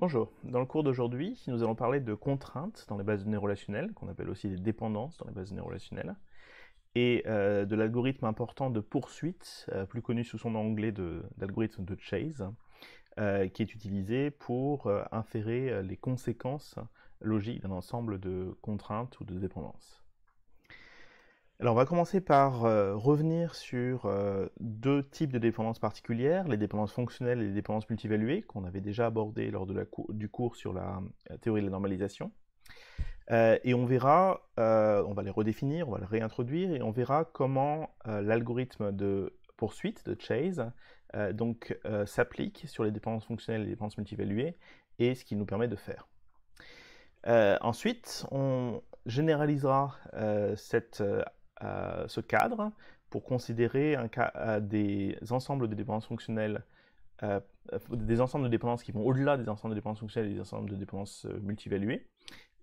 Bonjour, dans le cours d'aujourd'hui, nous allons parler de contraintes dans les bases de données relationnelles, qu'on appelle aussi des dépendances dans les bases de données relationnelles, et euh, de l'algorithme important de poursuite, euh, plus connu sous son anglais d'algorithme de, Chase, euh, qui est utilisé pour inférer les conséquences logiques d'un ensemble de contraintes ou de dépendances. Alors on va commencer par euh, revenir sur euh, deux types de dépendances particulières, les dépendances fonctionnelles et les dépendances multivaluées, qu'on avait déjà abordées lors de la du cours sur la, euh, théorie de la normalisation. et on verra, on va les redéfinir, on va les réintroduire, et on verra comment l'algorithme de poursuite de Chase donc s'applique sur les dépendances fonctionnelles et les dépendances multivaluées, et ce qu'il nous permet de faire. ensuite, on généralisera cette ce cadre pour considérer un cas, des ensembles de dépendances fonctionnelles, euh, des ensembles de dépendances qui vont au-delà des ensembles de dépendances fonctionnelles et des ensembles de dépendances euh, multivaluées,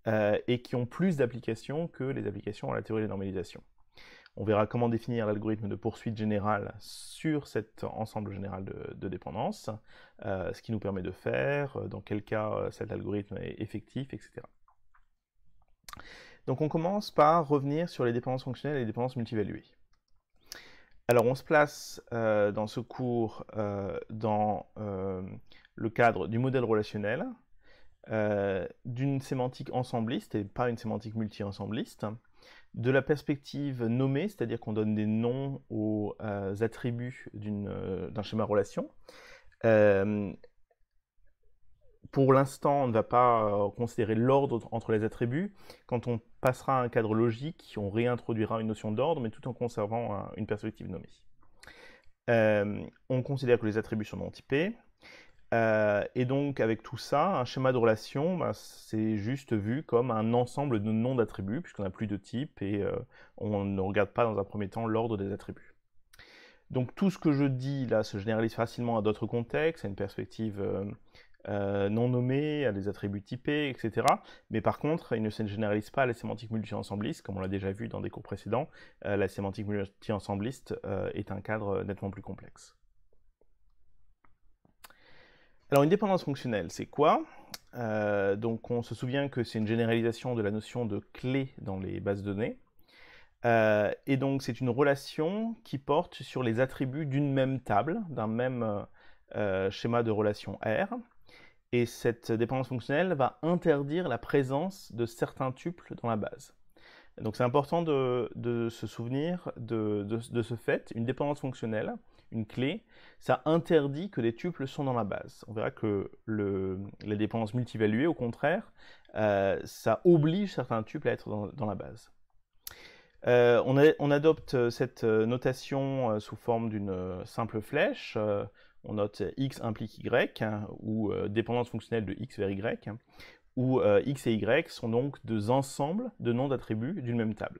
euh, et qui ont plus d'applications que les applications à la théorie de normalisation. On verra comment définir l'algorithme de poursuite générale sur cet ensemble général de, de dépendances, ce qui nous permet de faire, dans quel cas cet algorithme est effectif, etc. Donc on commence par revenir sur les dépendances fonctionnelles et les dépendances multivaluées. Alors on se place euh, dans ce cours euh, dans euh, le cadre du modèle relationnel, d'une sémantique ensembliste et pas une sémantique multi-ensembliste, de la perspective nommée, c'est-à-dire qu'on donne des noms aux attributs d'un schéma relation, pour l'instant, on ne va pas euh, considérer l'ordre entre les attributs. Quand on passera à un cadre logique, on réintroduira une notion d'ordre, mais tout en conservant une perspective nommée. Euh, on considère que les attributs sont non typés. Euh, et donc, avec tout ça, un schéma de relation, ben, c'est juste vu comme un ensemble de noms d'attributs, puisqu'on n'a plus de type et on ne regarde pas dans un premier temps l'ordre des attributs. Donc, tout ce que je dis là se généralise facilement à d'autres contextes, à une perspective euh, non nommés, à des attributs typés, etc. Mais par contre, il ne se généralise pas à la sémantique multi-ensembliste, comme on l'a déjà vu dans des cours précédents. Euh, la sémantique multi-ensembliste euh, est un cadre nettement plus complexe. Alors une dépendance fonctionnelle, c'est quoi Donc on se souvient que c'est une généralisation de la notion de clé dans les bases de données. et donc c'est une relation qui porte sur les attributs d'une même table, d'un même schéma de relation R. Et cette dépendance fonctionnelle va interdire la présence de certains tuples dans la base. Donc c'est important de, se souvenir de, ce fait. Une dépendance fonctionnelle, une clé, ça interdit que des tuples sont dans la base. On verra que le, les dépendances multivaluées, au contraire, euh, ça oblige certains tuples à être dans, la base. Euh, on, adopte cette notation euh, sous forme d'une simple flèche, on note euh, x implique y, hein, ou euh, dépendance fonctionnelle de x vers y, où euh, x et y sont donc deux ensembles de noms d'attributs d'une même table.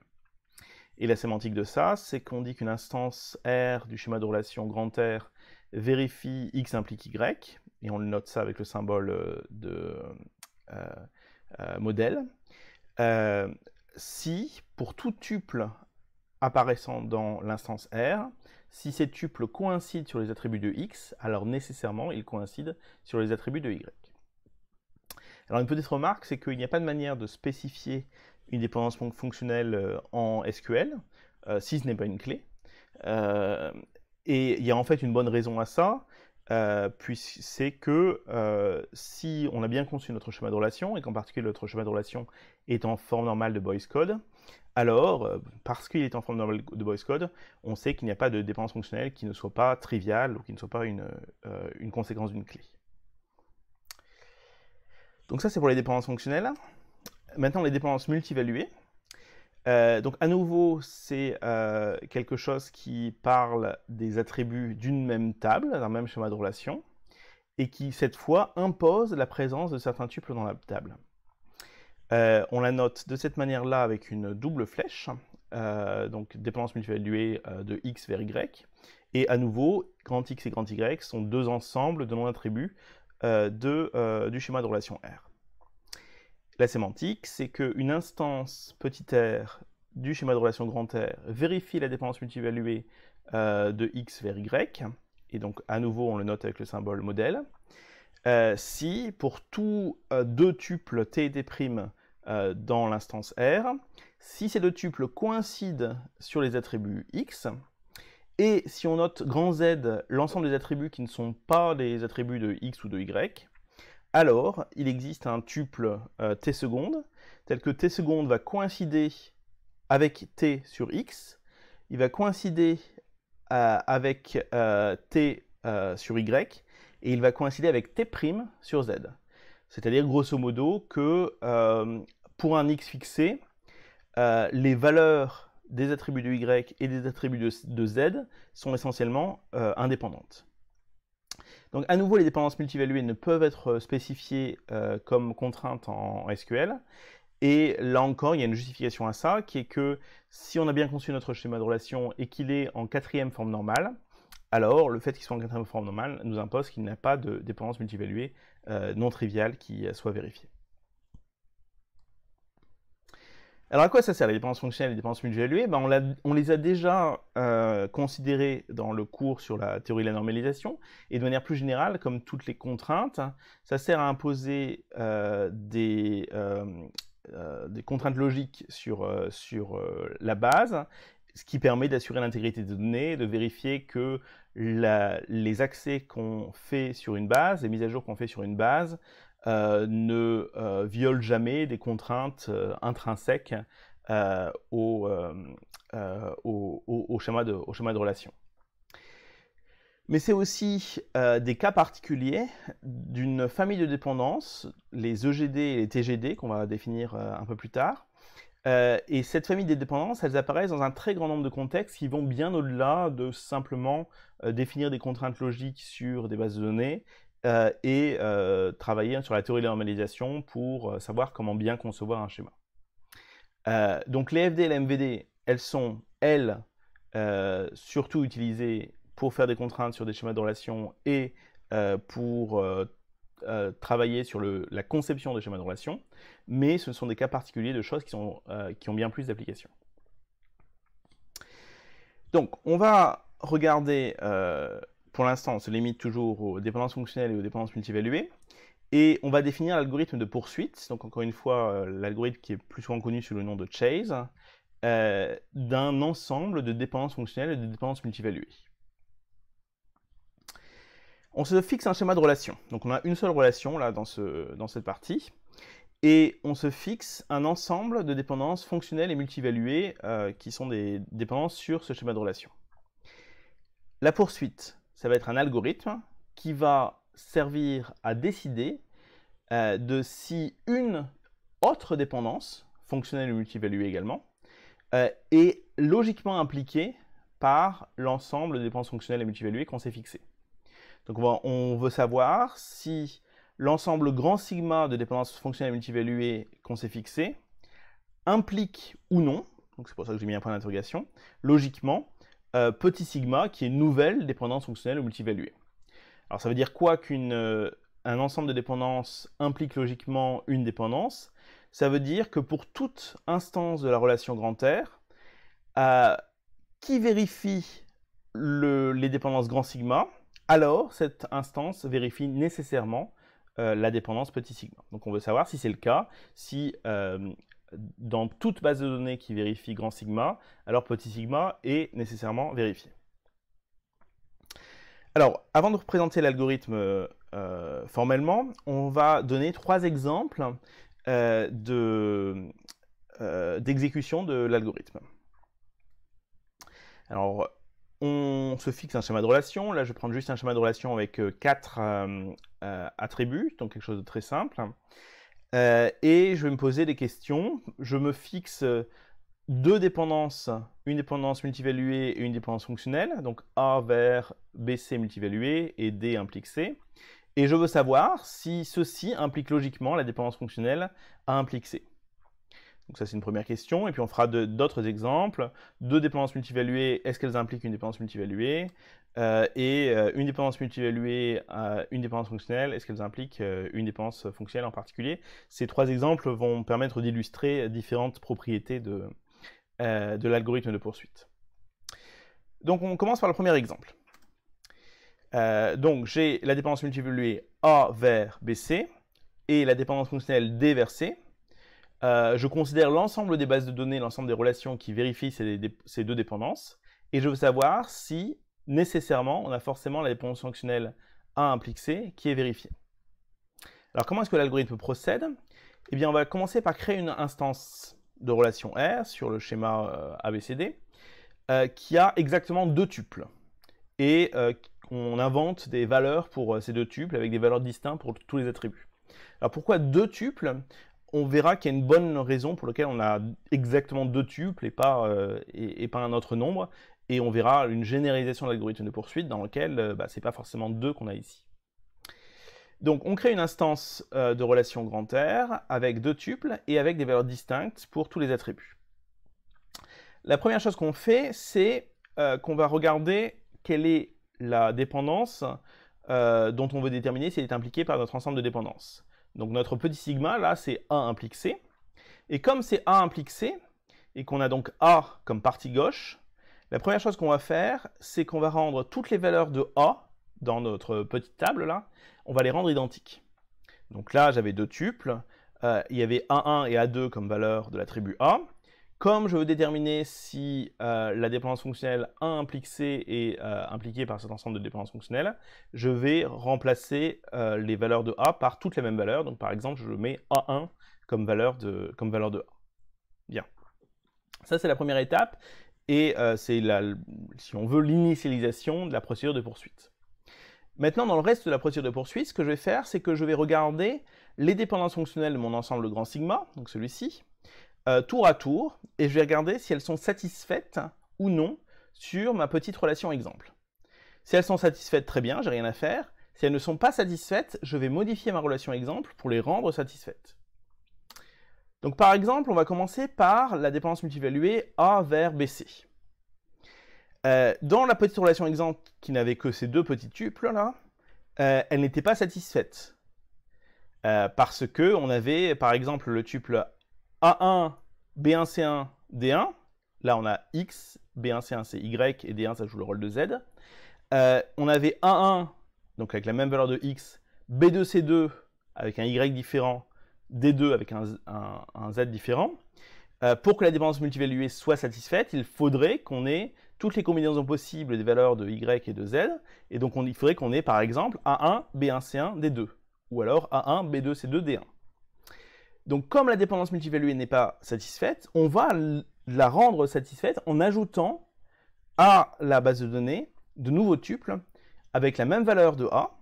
Et la sémantique de ça, c'est qu'on dit qu'une instance R du schéma de relation grand R vérifie x implique y, et on note ça avec le symbole de modèle, si pour tout tuple apparaissant dans l'instance R, si ces tuples coïncident sur les attributs de x, alors nécessairement ils coïncident sur les attributs de y. Alors une petite remarque, c'est qu'il n'y a pas de manière de spécifier une dépendance fonctionnelle euh, en SQL, euh, si ce n'est pas une clé. Euh, et il y a en fait une bonne raison à ça, puisque c'est que si on a bien conçu notre schéma de relation, et qu'en particulier notre schéma de relation est en forme normale de Boyce Code, alors, euh, parce qu'il est en forme de voice code, on sait qu'il n'y a pas de dépendance fonctionnelle qui ne soit pas triviale ou qui ne soit pas une, euh, conséquence d'une clé. Donc ça, c'est pour les dépendances fonctionnelles. Maintenant, les dépendances multivaluées. Euh, donc à nouveau, c'est quelque chose qui parle des attributs d'une même table, d'un même schéma de relation, et qui cette fois impose la présence de certains tuples dans la table. Euh, on la note de cette manière-là avec une double flèche, euh, donc dépendance multivaluée e, euh, de x vers y. Et à nouveau, grand x et grand y sont deux ensembles de noms d'attributs du schéma de relation R. La sémantique, c'est qu'une instance petit r du schéma de relation grand R vérifie la dépendance multivaluée e, de x vers y. Et donc à nouveau, on le note avec le symbole modèle. si pour tous deux tuples t et t'. Euh, dans l'instance R, si ces deux tuples coïncident sur les attributs X, et si on note grand Z l'ensemble des attributs qui ne sont pas des attributs de X ou de Y, alors il existe un tuple euh, T seconde, tel que T seconde va coïncider avec T sur X, il va coïncider euh, avec T sur Y, et il va coïncider avec T' sur Z. C'est-à-dire grosso modo que pour un x fixé, euh, les valeurs des attributs de y et des attributs de, z sont essentiellement euh, indépendantes. Donc à nouveau, les dépendances multivaluées ne peuvent être spécifiées euh, comme contraintes en SQL. Et là encore, il y a une justification à ça, qui est que si on a bien conçu notre schéma de relation et qu'il est en quatrième forme normale, alors le fait qu'il soit en quatrième forme normale nous impose qu'il n'y a pas de dépendance multivaluée non triviale qui soit vérifiée. Alors à quoi ça sert les dépenses fonctionnelles et les dépenses multivaluées eh ben on, les a déjà euh, considérées dans le cours sur la théorie de la normalisation et de manière plus générale, comme toutes les contraintes, ça sert à imposer euh, euh, des, contraintes logiques sur, sur la base, ce qui permet d'assurer l'intégrité des données, de vérifier que les accès qu'on fait sur une base, les mises à jour qu'on fait sur une base, euh, ne euh, viole jamais des contraintes euh, intrinsèques au, au, schéma de, au schéma de relation. Mais c'est aussi des cas particuliers d'une famille de dépendances, les EGD et les TGD, qu'on va définir un peu plus tard. et cette famille des dépendances, elles apparaissent dans un très grand nombre de contextes qui vont bien au-delà de simplement définir des contraintes logiques sur des bases de données, euh, et euh, travailler sur la théorie de la normalisation pour euh, savoir comment bien concevoir un schéma. donc les FD et les MVD, elles sont, elles, surtout utilisées pour faire des contraintes sur des schémas de relations et pour travailler sur la conception des schémas de relations. mais ce sont des cas particuliers de choses qui, sont, qui ont bien plus d'applications. Donc, on va regarder pour l'instant, on se limite toujours aux dépendances fonctionnelles et aux dépendances multivaluées. Et on va définir l'algorithme de poursuite, donc encore une fois, euh, l'algorithme qui est plus souvent connu sous le nom de Chase, euh, d'un ensemble de dépendances fonctionnelles et de dépendances multivaluées. On se fixe un schéma de relation. Donc on a une seule relation là dans, ce, dans cette partie. Et on se fixe un ensemble de dépendances fonctionnelles et multivaluées euh, qui sont des dépendances sur ce schéma de relation. La poursuite, ça va être un algorithme qui va servir à décider euh, de si une autre dépendance, fonctionnelle ou multivaluée également, euh, est logiquement impliquée par l'ensemble des dépendances fonctionnelles et multivaluées qu'on s'est fixées. Donc on, veut savoir si l'ensemble grand sigma de dépendances fonctionnelles et multivaluées qu'on s'est fixées implique ou non, donc c'est pour ça que j'ai mis un point d'interrogation, logiquement euh, petit sigma, qui est nouvelle dépendance fonctionnelle ou multivaluée. Alors ça veut dire quoi qu'un euh, ensemble de dépendances implique logiquement une dépendance Ça veut dire que pour toute instance de la relation grand R, euh, qui vérifie les dépendances grand sigma, alors cette instance vérifie nécessairement la dépendance petit sigma. Donc on veut savoir si c'est le cas, si dans toute base de données qui vérifie grand sigma, alors petit sigma est nécessairement vérifié. Alors, avant de représenter l'algorithme euh, euh, formellement, on va donner trois exemples euh, d'exécution de, l'algorithme. Alors, on se fixe un schéma de relation. Là, je prends juste un schéma de relation avec quatre attributs, donc quelque chose de très simple. Euh, et je vais me poser des questions. Je me fixe euh, deux dépendances, une dépendance multivaluée et une dépendance fonctionnelle. Donc A vers BC multivalué et D implique C. Et je veux savoir si ceci implique logiquement la dépendance fonctionnelle A implique C. Donc ça, c'est une première question. Et puis on fera d'autres exemples. Deux dépendances multivaluées, est-ce qu'elles impliquent une dépendance multivaluée euh, Et euh, une dépendance multivaluée, euh, une dépendance fonctionnelle, est-ce qu'elles impliquent une dépendance fonctionnelle en particulier Ces trois exemples vont permettre d'illustrer différentes propriétés de, de l'algorithme de poursuite. Donc on commence par le premier exemple. donc j'ai la dépendance multivaluée A vers BC et la dépendance fonctionnelle D vers C. Euh, je considère l'ensemble des bases de données, l'ensemble des relations qui vérifient ces, deux dépendances, et je veux savoir si nécessairement on a forcément la dépendance fonctionnelle A implique C qui est vérifiée. Alors comment est-ce que l'algorithme procède Eh bien on va commencer par créer une instance de relation R sur le schéma euh, ABCD euh, qui a exactement deux tuples et on invente des valeurs pour ces deux tuples avec des valeurs distinctes pour tous les attributs. Alors pourquoi deux tuples on verra qu'il y a une bonne raison pour laquelle on a exactement deux tuples et pas, euh, et, un autre nombre. Et on verra une généralisation de l'algorithme de poursuite dans lequel euh, bah, ce n'est pas forcément deux qu'on a ici. Donc on crée une instance euh, de relation grand R avec deux tuples et avec des valeurs distinctes pour tous les attributs. La première chose qu'on fait, c'est qu'on va regarder quelle est la dépendance dont on veut déterminer si elle est impliquée par notre ensemble de dépendances. Donc notre petit sigma, là, c'est A implique C. Et comme c'est A implique C, et qu'on a donc A comme partie gauche, la première chose qu'on va faire, c'est qu'on va rendre toutes les valeurs de A dans notre petite table, là, on va les rendre identiques. Donc là, j'avais deux tuples, euh, il y avait A1 et A2 comme valeurs de l'attribut A, comme je veux déterminer si euh, la dépendance fonctionnelle A implique C est euh, impliquée par cet ensemble de dépendances fonctionnelles, je vais remplacer euh, les valeurs de A par toutes les mêmes valeurs. Donc par exemple, je mets A1 comme valeur de, comme valeur de A. Bien. Ça, c'est la première étape et c'est, si on veut, l'initialisation de la procédure de poursuite. Maintenant, dans le reste de la procédure de poursuite, ce que je vais faire, c'est que je vais regarder les dépendances fonctionnelles de mon ensemble grand sigma, donc celui-ci, euh, tour à tour et je vais regarder si elles sont satisfaites ou non sur ma petite relation exemple. Si elles sont satisfaites, très bien, j'ai rien à faire. Si elles ne sont pas satisfaites, je vais modifier ma relation exemple pour les rendre satisfaites. Donc par exemple, on va commencer par la dépendance multivaluée A vers BC. Euh, dans la petite relation exemple qui n'avait que ces deux petits tuples là, euh, elle n'était pas satisfaite. parce que on avait par exemple le tuple a1, B1, C1, D1. Là, on a X, B1, C1, c'est Y, et D1, ça joue le rôle de Z. Euh, on avait A1, donc avec la même valeur de X, B2, C2, avec un Y différent, D2 avec un, Z différent. Euh, pour que la dépendance multivaluée soit satisfaite, il faudrait qu'on ait toutes les combinaisons possibles des valeurs de Y et de Z. Et donc, il faudrait qu'on ait, par exemple, A1, B1, C1, D2. Ou alors A1, B2, C2, D1. Donc comme la dépendance multivaluée n'est pas satisfaite, on va la rendre satisfaite en ajoutant à la base de données de nouveaux tuples avec la même valeur de A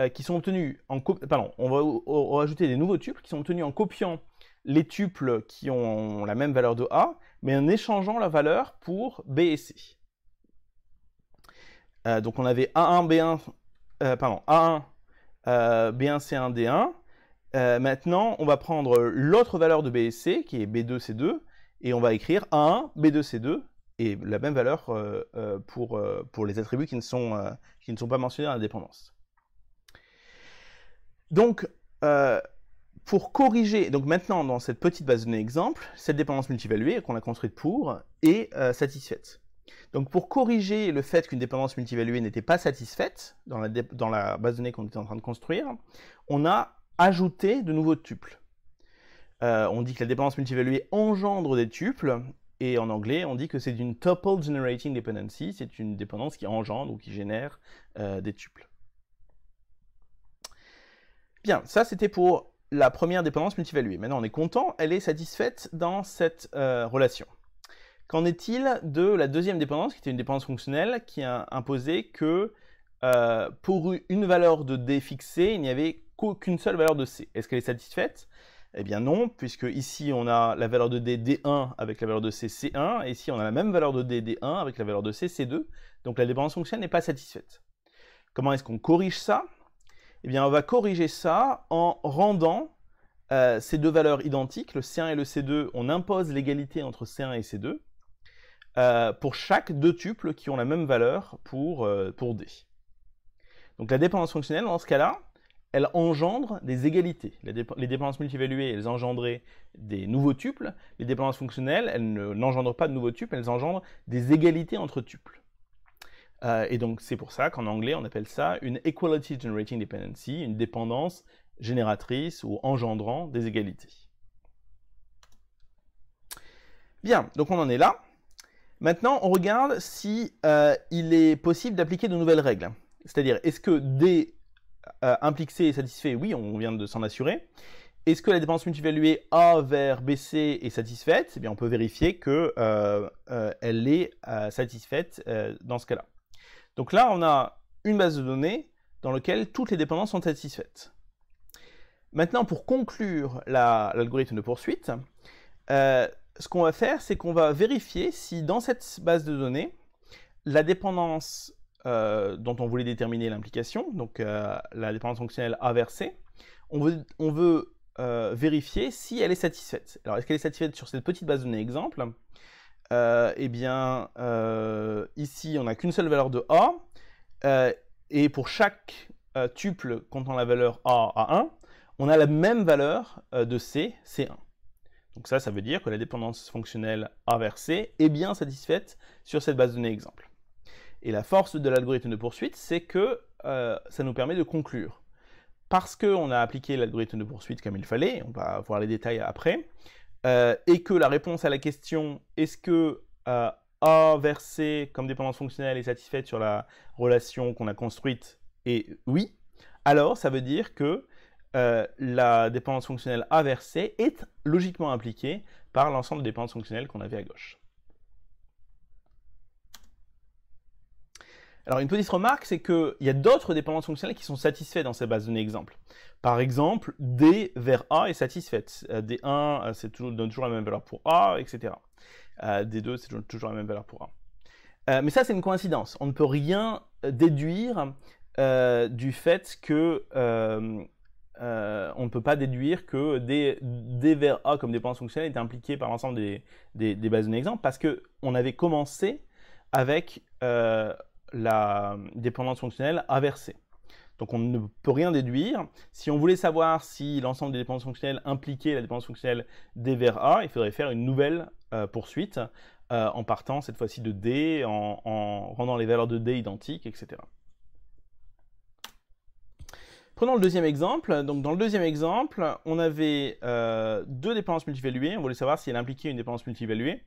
euh, qui sont obtenus en pardon, on va rajouter des nouveaux tuples qui sont obtenus en copiant les tuples qui ont la même valeur de A, mais en échangeant la valeur pour B et C. Euh, donc on avait A1, B1, euh, pardon, A1, B1, C1, D1. Euh, maintenant, on va prendre l'autre valeur de C, qui est B2C2, et on va écrire A1, B2C2, et la même valeur euh, euh, pour, pour, les attributs qui ne, sont, qui ne sont pas mentionnés dans la dépendance. Donc, pour corriger, donc maintenant dans cette petite base de données exemple, cette dépendance multivaluée qu'on a construite pour est satisfaite. Donc pour corriger le fait qu'une dépendance multivaluée n'était pas satisfaite dans la, dans la, base de données qu'on était en train de construire, on a ajouter de nouveaux tuples. Euh, on dit que la dépendance multivaluée engendre des tuples, et en anglais, on dit que c'est une tuple generating dependency, c'est une dépendance qui engendre ou qui génère euh, des tuples. Bien, ça c'était pour la première dépendance multivaluée. Maintenant, on est content, elle est satisfaite dans cette euh, relation. Qu'en est-il de la deuxième dépendance, qui était une dépendance fonctionnelle, qui a imposé que pour une valeur de d fixée, il n'y avait qu'une seule valeur de C. Est-ce qu'elle est satisfaite Eh bien non, puisque ici on a la valeur de D, D1 avec la valeur de C, C1, et ici on a la même valeur de D, D1 avec la valeur de C, C2, donc la dépendance fonctionnelle n'est pas satisfaite. Comment est-ce qu'on corrige ça Eh bien on va corriger ça en rendant euh, ces deux valeurs identiques, le C1 et le C2, on impose l'égalité entre C1 et C2, euh, pour chaque deux tuples qui ont la même valeur pour, euh, pour D. Donc la dépendance fonctionnelle, dans ce cas-là, elles engendrent des égalités. Les, dépendances multivaluées, elles engendraient des nouveaux tuples. Les dépendances fonctionnelles, elles n'engendrent pas de nouveaux tuples, elles engendrent des égalités entre tuples. Euh, et donc c'est pour ça qu'en anglais, on appelle ça une Equality Generating Dependency, une dépendance génératrice ou engendrant des égalités. Bien, donc on en est là. Maintenant, on regarde si euh, il est possible d'appliquer de nouvelles règles. C'est-à-dire, est-ce que des... Euh, impliquée et satisfait Oui, on vient de s'en assurer. Est-ce que la dépendance multivaluée A vers BC est satisfaite eh bien, on peut vérifier que euh, euh, elle est satisfaite dans ce cas-là. Donc là, on a une base de données dans laquelle toutes les dépendances sont satisfaites. Maintenant, pour conclure l'algorithme de poursuite, ce qu'on va faire, c'est qu'on va vérifier si dans cette base de données, la dépendance euh, dont on voulait déterminer l'implication, donc euh, la dépendance fonctionnelle A on veut, on veut euh, vérifier si elle est satisfaite. Alors, est-ce qu'elle est satisfaite sur cette petite base de données exemple Eh bien, ici, on n'a qu'une seule valeur de A, et pour chaque tuple comptant la valeur A à 1, on a la même valeur de C, C1. Donc ça, ça veut dire que la dépendance fonctionnelle A C est bien satisfaite sur cette base de données exemple. Et la force de l'algorithme de poursuite, c'est que euh, ça nous permet de conclure. Parce qu'on a appliqué l'algorithme de poursuite comme il fallait, on va voir les détails après, euh, et que la réponse à la question est-ce que euh, A versé comme dépendance fonctionnelle est satisfaite sur la relation qu'on a construite est oui, alors ça veut dire que euh, la dépendance fonctionnelle A versée est logiquement impliquée par l'ensemble des dépendances fonctionnelles qu'on avait à gauche. Alors une petite remarque, c'est qu'il y a d'autres dépendances fonctionnelles qui sont satisfaites dans ces bases de données exemples. Par exemple, D vers A est satisfaite. Euh, D1 euh, c'est toujours, donne toujours la même valeur pour A, etc. Euh, D2 c'est toujours la même valeur pour A. mais ça c'est une coïncidence. On ne peut rien déduire du fait que on ne peut pas déduire que D, vers A comme dépendance fonctionnelle était impliquée par l'ensemble des, bases de données exemples parce qu'on avait commencé avec la dépendance fonctionnelle inversée. Donc on ne peut rien déduire. Si on voulait savoir si l'ensemble des dépendances fonctionnelles impliquait la dépendance fonctionnelle D vers A, il faudrait faire une nouvelle euh, poursuite euh, en partant cette fois-ci de D, en, rendant les valeurs de D identiques, etc. Prenons le deuxième exemple. dans le deuxième exemple, on avait euh, deux dépendances multivaluées. On voulait savoir si elle impliquait une dépendance multivaluée.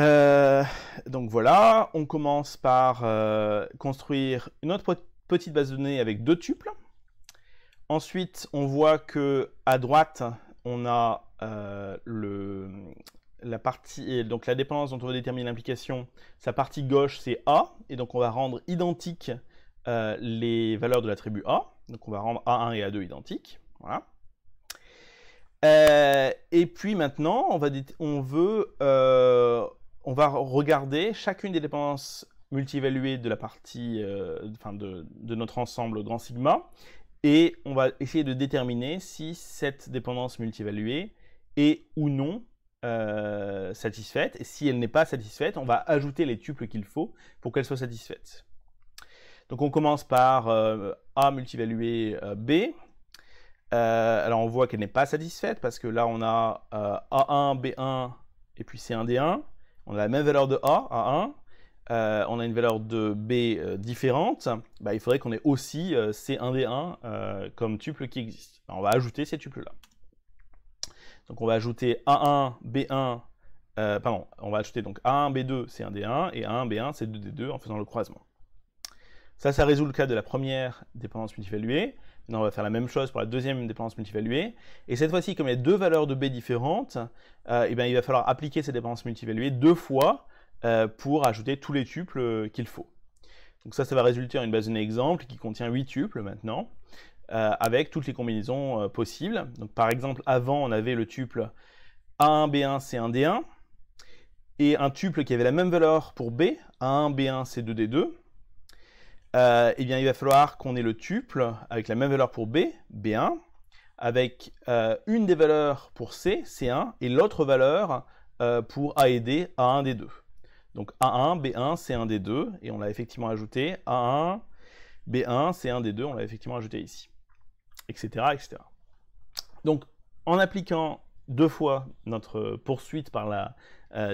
Euh, donc voilà, on commence par euh, construire une autre petite base de données avec deux tuples. Ensuite, on voit que à droite, on a euh, la partie, donc la dépendance dont on veut déterminer l'implication. Sa partie gauche, c'est A, et donc on va rendre identiques les valeurs de l'attribut A. Donc on va rendre A1 et A2 identiques. et puis maintenant, on veut on va regarder chacune des dépendances multivaluées de la partie, euh, de, notre ensemble grand sigma, et on va essayer de déterminer si cette dépendance multivaluée est ou non euh, satisfaite. Et si elle n'est pas satisfaite, on va ajouter les tuples qu'il faut pour qu'elle soit satisfaite. Donc on commence par euh, A multivalué B. alors on voit qu'elle n'est pas satisfaite parce que là on a A1, B1 et puis C1, D1 on a la même valeur de A a 1, euh, on a une valeur de B euh, différente, bah, il faudrait qu'on ait aussi euh, C1D1 comme tuple qui existe. Bah, on va ajouter ces tuples-là. Donc on va ajouter A1, B1, pardon, on va ajouter donc A1, B2, C1D1 et A1, B1, C2D2 en faisant le croisement. Ça, ça résout le cas de la première dépendance multivaluée on va faire la même chose pour la deuxième dépendance multivaluée. Et cette fois-ci, comme il y a deux valeurs de B différentes, euh, eh ben, il va falloir appliquer cette dépendance multivaluée deux fois euh, pour ajouter tous les tuples euh, qu'il faut. Donc ça, ça va résulter en une base de exemple qui contient huit tuples maintenant, avec toutes les combinaisons possibles. par exemple, avant, on avait le tuple A1, B1, C1, D1, et un tuple qui avait la même valeur pour B, A1, B1, C2, D2. Euh, eh il va falloir qu'on ait le tuple avec la même valeur pour B, B1, avec euh, une des valeurs pour C, C1, et l'autre valeur euh, pour A et D, A1, D2. Donc A1, B1, C1, des deux et on l'a effectivement ajouté, A1, B1, C1, des deux on l'a effectivement ajouté ici, etc., etc. Donc, en appliquant deux fois notre poursuite par la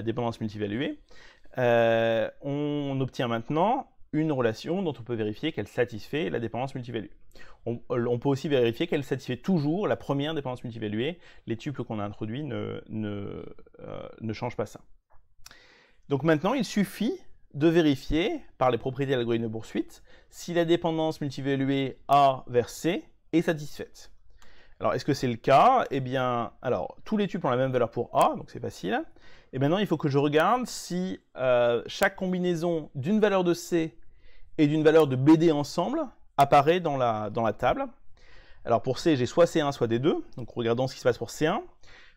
dépendance multivaluée, on obtient maintenant une relation dont on peut vérifier qu'elle satisfait la dépendance multivaluée. Euh, on, peut aussi vérifier qu'elle satisfait toujours la première dépendance multivaluée. Les tuples qu'on a introduits ne, euh, ne, changent pas ça. Donc maintenant, il suffit de vérifier, par les propriétés de l'algorithme de poursuite, si la dépendance multivaluée A vers C est satisfaite. Alors, est-ce que c'est le cas Eh bien, alors, tous les tuples ont la même valeur pour A, donc c'est facile. Et maintenant, il faut que je regarde si euh, chaque combinaison d'une valeur de C et d'une valeur de BD ensemble apparaît dans la, table. Alors pour C, j'ai soit C1, soit D2. Donc regardons ce qui se passe pour C1.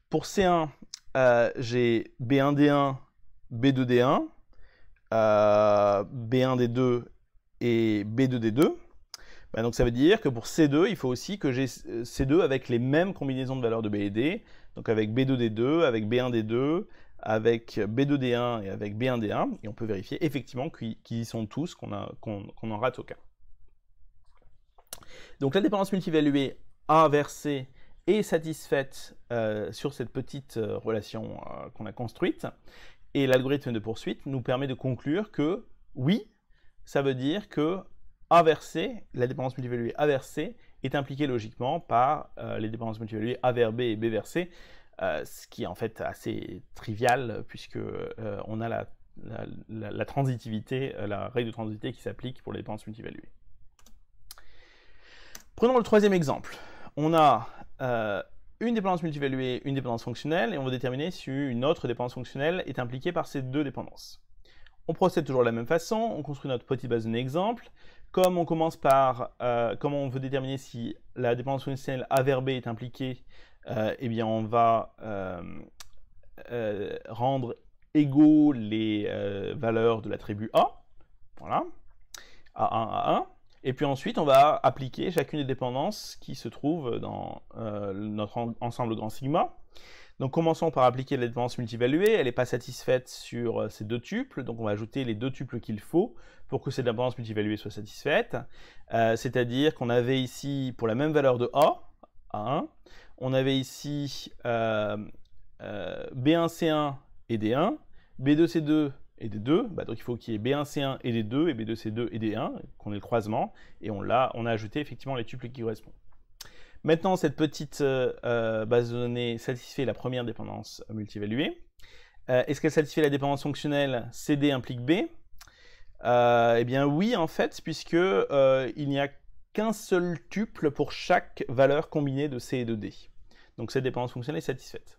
Pour C1, euh, j'ai B1D1, B2D1, B1D2 et B2D2. Bah, donc ça veut dire que pour C2, il faut aussi que j'ai euh, C2 avec les mêmes combinaisons de valeurs de B et D, donc avec B2D2, avec B1D2, avec B2D1 et avec B1D1, et on peut vérifier effectivement qu'ils y sont tous, qu'on qu en rate aucun. Donc la dépendance multivaluée C est satisfaite euh, sur cette petite euh, relation euh, qu'on a construite, et l'algorithme de poursuite nous permet de conclure que oui, ça veut dire que A vers C, la dépendance multivaluée C, est impliquée logiquement par les dépendances multivaluées A vers B et B vers C, euh, ce qui est en fait assez trivial puisque euh, on a la, transitivité, euh, la règle de transitivité qui s'applique pour les dépendances multivaluées. Prenons le troisième exemple. On a une dépendance multivaluée, une dépendance fonctionnelle, et on veut déterminer si une autre dépendance fonctionnelle est impliquée par ces deux dépendances. On procède toujours de la même façon, on construit notre petite base d'exemple. Comme on commence par, comment comme on veut déterminer si la dépendance fonctionnelle A vers B est impliquée, euh, eh bien, on va euh, euh, rendre égaux les valeurs de l'attribut A, voilà, A1, A1, et puis ensuite, on va appliquer chacune des dépendances qui se trouvent dans notre ensemble grand sigma. Donc commençons par appliquer la dépendance multivaluée. Elle n'est pas satisfaite sur ces deux tuples, donc on va ajouter les deux tuples qu'il faut pour que cette dépendance multivaluée soit satisfaite. C'est-à-dire qu'on avait ici, pour la même valeur de A, A1, on avait ici euh, euh, B1C1 et D1, B2C2 et D2, bah, donc il faut qu'il y ait B1C1 et D2 et B2C2 et D1, qu'on ait le croisement, et on, a, ajouté effectivement les tuples qui correspondent. Maintenant, cette petite euh, base de données satisfait la première dépendance multivaluée. Est-ce qu'elle satisfait la dépendance fonctionnelle CD implique B Eh bien oui, en fait, puisque il n'y a qu'un seul tuple pour chaque valeur combinée de C et de D. Donc cette dépendance fonctionnelle est satisfaite.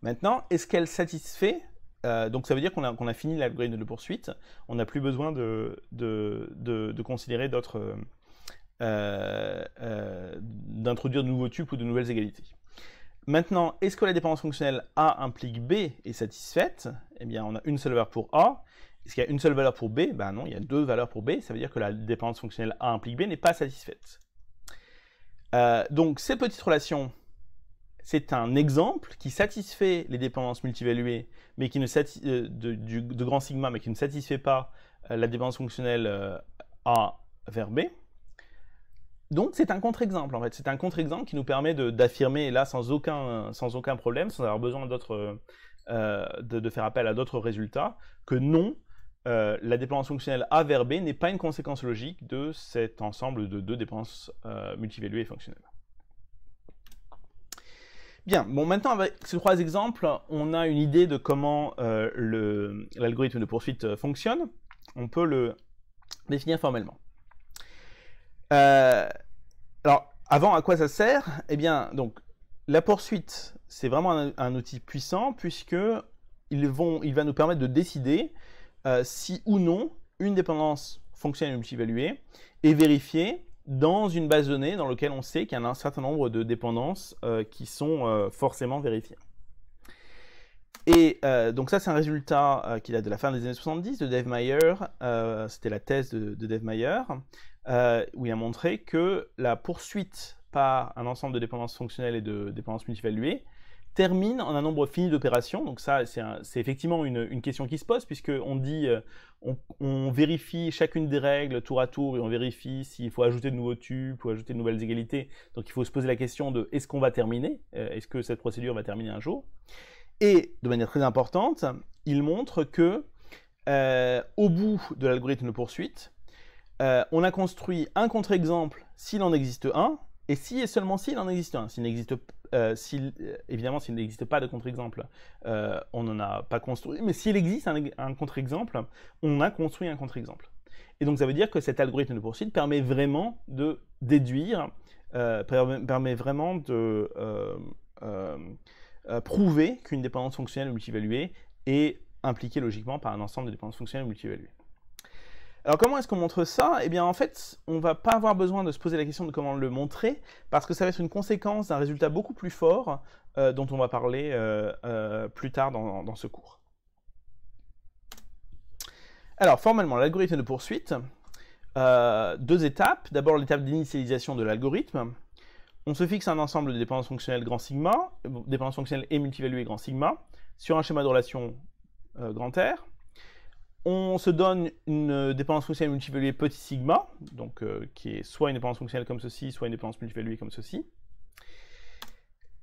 Maintenant, est-ce qu'elle satisfait euh, donc ça veut dire qu'on a, fini l'algorithme de poursuite, on n'a plus besoin de, considérer d'autres, euh, euh, d'introduire de nouveaux tubes ou de nouvelles égalités. Maintenant, est-ce que la dépendance fonctionnelle A implique B est satisfaite Eh bien, on a une seule valeur pour A. Est-ce qu'il y a une seule valeur pour B Ben non, il y a deux valeurs pour B. Ça veut dire que la dépendance fonctionnelle A implique B n'est pas satisfaite. donc, ces petites relations c'est un exemple qui satisfait les dépendances multivaluées, mais qui ne euh, de, de, grand sigma, mais qui ne satisfait pas euh, la dépendance fonctionnelle euh, A vers B. Donc c'est un contre-exemple en fait, c'est un contre-exemple qui nous permet d'affirmer là sans aucun, sans aucun problème, sans avoir besoin de, de, faire appel à d'autres résultats, que non, la dépendance fonctionnelle A vers B n'est pas une conséquence logique de cet ensemble de deux dépendances multivaluées et fonctionnelles. Bien, bon maintenant avec ces trois exemples, on a une idée de comment euh, l'algorithme de poursuite euh, fonctionne. On peut le définir formellement. Euh, alors, avant, à quoi ça sert Eh bien, donc, la poursuite, c'est vraiment un, outil puissant puisque il va nous permettre de décider si ou non une dépendance fonctionnelle multivaluée est vérifier dans une base de données dans laquelle on sait qu'il y a un certain nombre de dépendances euh, qui sont euh, forcément vérifiées. Et euh, donc ça, c'est un résultat qu'il a de la fin des années 70 de Dave Meyer, c'était la thèse de, de Dave Meyer, où il a montré que la poursuite par un ensemble de dépendances fonctionnelles et de dépendances multivaluées termine en un nombre fini d'opérations. Donc ça, c'est effectivement une, question qui se pose, puisqu'on dit, euh, on, vérifie chacune des règles tour à tour, et on vérifie s'il faut ajouter de nouveaux tubes ou ajouter de nouvelles égalités. Donc il faut se poser la question de est-ce qu'on va terminer euh, Est-ce que cette procédure va terminer un jour Et de manière très importante, il montre que euh, au bout de l'algorithme de poursuite, on a construit un contre-exemple s'il en existe un, et si et seulement s'il en existe un. S'il n'existe euh, euh, évidemment, s'il n'existe pas de contre-exemple, euh, on n'en a pas construit. Mais s'il existe un, contre-exemple, on a construit un contre-exemple. Et donc, ça veut dire que cet algorithme de poursuite permet vraiment de déduire, permet vraiment de prouver qu'une dépendance fonctionnelle multivaluée est impliquée logiquement par un ensemble de dépendances fonctionnelles multivaluées. Alors comment est-ce qu'on montre ça Eh bien en fait, on va pas avoir besoin de se poser la question de comment le montrer, parce que ça va être une conséquence d'un résultat beaucoup plus fort euh, dont on va parler euh, euh, plus tard dans, ce cours. Alors formellement, l'algorithme de poursuite, deux étapes. D'abord l'étape d'initialisation de l'algorithme. On se fixe un ensemble de dépendances fonctionnelles grand sigma, dépendances fonctionnelles et multivaluées grand sigma, sur un schéma de relation grand R. On se donne une euh, dépendance fonctionnelle multivaluée petit sigma, donc euh, qui est soit une dépendance fonctionnelle comme ceci, soit une dépendance multivaluée comme ceci.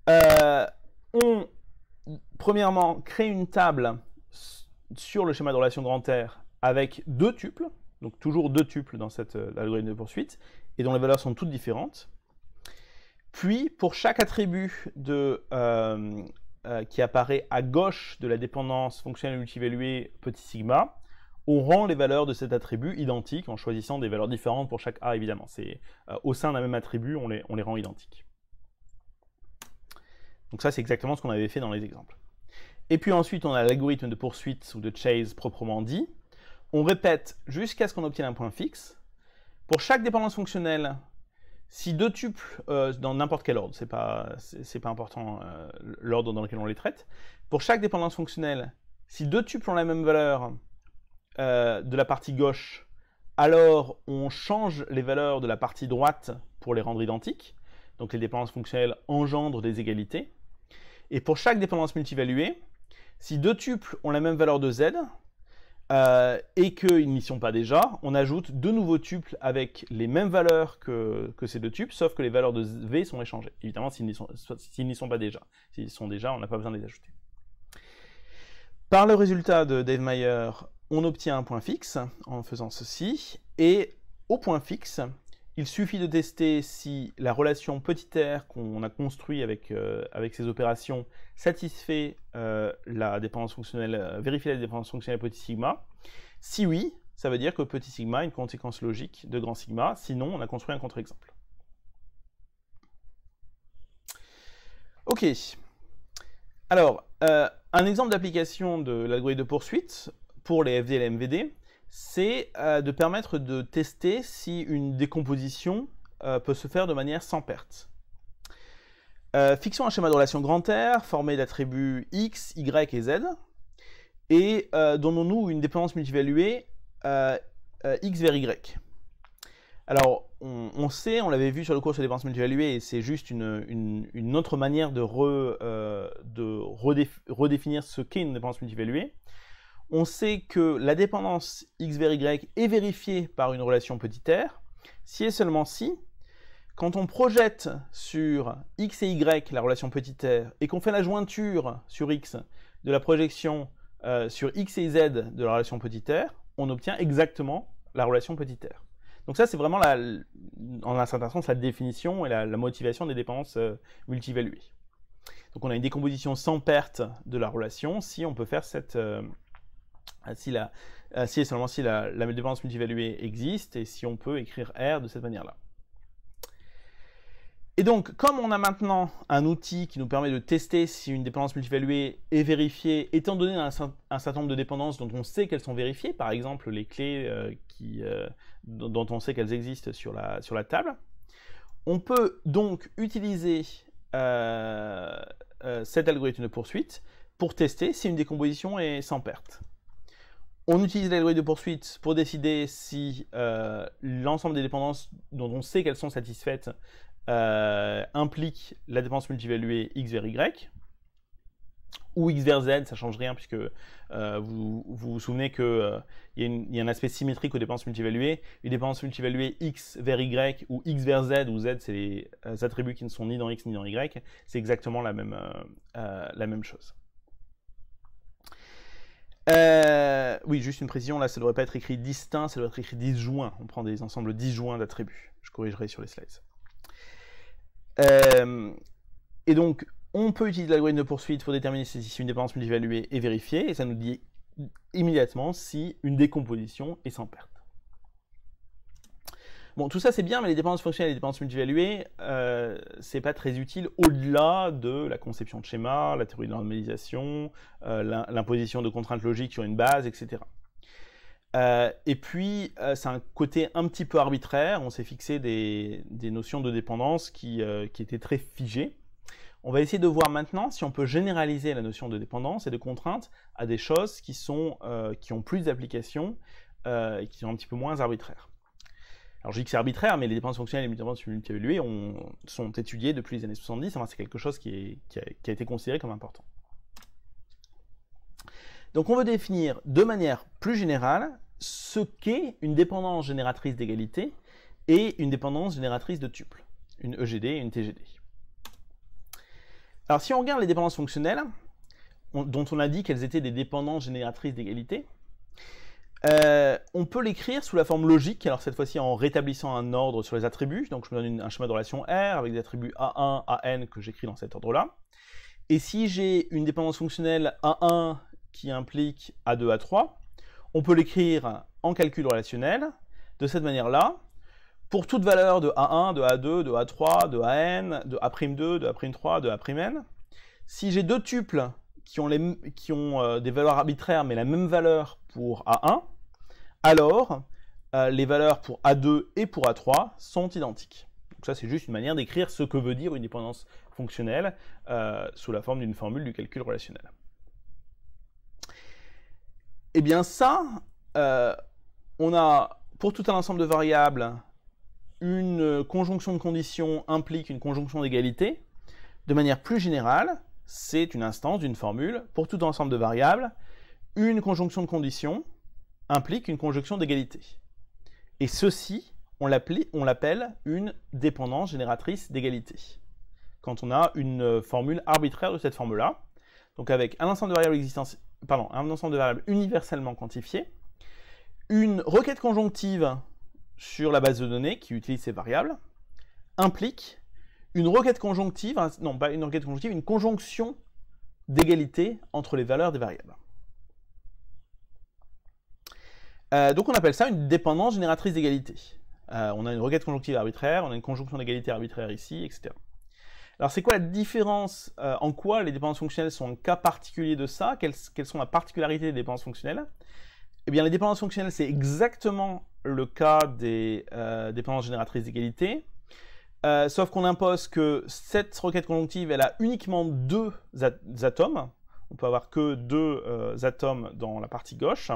Euh, on, premièrement, crée une table sur le schéma de relation grand R avec deux tuples, donc toujours deux tuples dans cet algorithme de poursuite, et dont les valeurs sont toutes différentes. Puis, pour chaque attribut de, qui apparaît à gauche de la dépendance fonctionnelle multivaluée petit sigma, on rend les valeurs de cet attribut identiques en choisissant des valeurs différentes pour chaque A, évidemment. C'est euh, au sein d'un même attribut, on les, on les rend identiques. Donc ça, c'est exactement ce qu'on avait fait dans les exemples. Et puis ensuite, on a l'algorithme de poursuite ou de chase proprement dit. On répète jusqu'à ce qu'on obtienne un point fixe. Pour chaque dépendance fonctionnelle, si deux tuples, euh, dans n'importe quel ordre, c'est pas, pas important euh, l'ordre dans lequel on les traite, pour chaque dépendance fonctionnelle, si deux tuples ont la même valeur, euh, de la partie gauche, alors on change les valeurs de la partie droite pour les rendre identiques. Donc les dépendances fonctionnelles engendrent des égalités. Et pour chaque dépendance multivaluée, si deux tuples ont la même valeur de z, euh, et qu'ils n'y sont pas déjà, on ajoute deux nouveaux tuples avec les mêmes valeurs que, ces deux tuples, sauf que les valeurs de v sont échangées. Évidemment, s'ils n'y sont, pas déjà. S'ils sont déjà, on n'a pas besoin de les ajouter. Par le résultat de Dave Meyer, on obtient un point fixe en faisant ceci, et au point fixe, il suffit de tester si la relation petit r qu'on a construite avec, euh, avec ces opérations satisfait euh, la dépendance fonctionnelle, euh, vérifie la dépendance fonctionnelle petit sigma. Si oui, ça veut dire que petit sigma a une conséquence logique de grand sigma, sinon on a construit un contre-exemple. Ok. Alors, un exemple d'application de l'algorithme de poursuite, les FD et les MVD, c'est euh, de permettre de tester si une décomposition euh, peut se faire de manière sans perte. Euh, fixons un schéma de relation grand R formé d'attributs X, Y et Z, et donnons-nous une dépendance multivaluée X vers Y. Alors, on, sait, on l'avait vu sur le cours sur les dépenses multivaluées, et c'est juste une, autre manière de, redéfinir ce qu'est une dépendance multivaluée on sait que la dépendance x vers y est vérifiée par une relation petit r, si et seulement si, quand on projette sur x et y la relation petit r, et qu'on fait la jointure sur x de la projection euh, sur x et z de la relation petit r, on obtient exactement la relation petit r. Donc ça, c'est vraiment, la, en un certain sens, la définition et la, motivation des dépendances euh, multivaluées. Donc on a une décomposition sans perte de la relation si on peut faire cette, euh, ah, si la, ah, et seulement si la, dépendance multivaluée existe et si on peut écrire R de cette manière-là. Et donc, comme on a maintenant un outil qui nous permet de tester si une dépendance multivaluée est vérifiée, étant donné un, certain nombre de dépendances dont on sait qu'elles sont vérifiées, par exemple les clés euh, euh, dont on sait qu'elles existent sur la, table, on peut donc utiliser euh, cet algorithme de poursuite pour tester si une décomposition est sans perte. On utilise l'algorithme de poursuite pour décider si euh, l'ensemble des dépendances dont on sait qu'elles sont satisfaites euh, implique la dépense multivaluée x vers y ou x vers z, ça change rien puisque euh, vous, vous, souvenez qu'il y, a un aspect symétrique aux dépenses multivaluées. Une dépense multivaluée x vers y ou x vers z, où z c'est les attributs qui ne sont ni dans x ni dans y, c'est exactement la même, la même chose. Euh, oui, juste une précision, là, ça ne devrait pas être écrit distinct, ça doit être écrit disjoint. On prend des ensembles disjoints d'attributs. Je corrigerai sur les slides. Euh, et donc, on peut utiliser l'algorithme de poursuite pour déterminer si une dépendance multivaluée et vérifiée. et ça nous dit immédiatement si une décomposition est sans perte. Bon, tout ça c'est bien, mais les dépendances fonctionnelles et les dépendances multivaluées, euh, c'est pas très utile au-delà de la conception de schéma, la théorie de normalisation, euh, l'imposition de contraintes logiques sur une base, etc. Euh, et puis, euh, c'est un côté un petit peu arbitraire. On s'est fixé des, notions de dépendance qui, étaient très figées. On va essayer de voir maintenant si on peut généraliser la notion de dépendance et de contrainte à des choses qui, sont, qui ont plus d'applications et qui sont un petit peu moins arbitraires. Alors je dis que c'est arbitraire, mais les dépendances fonctionnelles et les dépendances multiévaluées sont étudiées depuis les années 70. Enfin, c'est quelque chose qui, a, été considéré comme important. Donc on veut définir de manière plus générale ce qu'est une dépendance génératrice d'égalité et une dépendance génératrice de tuples, une EGD et une TGD. Alors si on regarde les dépendances fonctionnelles, dont on a dit qu'elles étaient des dépendances génératrices d'égalité, euh, on peut l'écrire sous la forme logique, alors cette fois-ci en rétablissant un ordre sur les attributs. Donc je me donne un schéma de relation R avec des attributs A1, AN que j'écris dans cet ordre-là. Et si j'ai une dépendance fonctionnelle A1 qui implique A2, A3, on peut l'écrire en calcul relationnel de cette manière-là. Pour toute valeur de A1, de A2, de A3, de AN, de A'2, de A'3, de A'N, si j'ai deux tuples qui ont, euh, des valeurs arbitraires mais la même valeur pour A1, alors euh, les valeurs pour A2 et pour A3 sont identiques. Donc ça, c'est juste une manière d'écrire ce que veut dire une dépendance fonctionnelle euh, sous la forme d'une formule du calcul relationnel. Eh bien ça, euh, on a pour tout un ensemble de variables, une conjonction de conditions implique une conjonction d'égalité. De manière plus générale, c'est une instance d'une formule pour tout un ensemble de variables. Une conjonction de conditions implique une conjonction d'égalité. Et ceci, on l'appelle une dépendance génératrice d'égalité. Quand on a une euh, formule arbitraire de cette formule-là, donc avec un ensemble de variables un ensemble de variables universellement quantifiées, une requête conjonctive sur la base de données qui utilise ces variables implique une requête conjonctive, non pas une requête conjonctive, une conjonction d'égalité entre les valeurs des variables. Euh, donc on appelle ça une dépendance génératrice d'égalité. Euh, on a une requête conjonctive arbitraire, on a une conjonction d'égalité arbitraire ici, etc. Alors c'est quoi la différence euh, En quoi les dépendances fonctionnelles sont un cas particulier de ça quelles, quelles, sont la particularité des dépendances fonctionnelles Eh bien les dépendances fonctionnelles c'est exactement le cas des dépendances génératrices d'égalité, sauf qu'on impose que cette requête conjonctive elle a uniquement deux atomes, on peut avoir que deux atomes dans la partie gauche,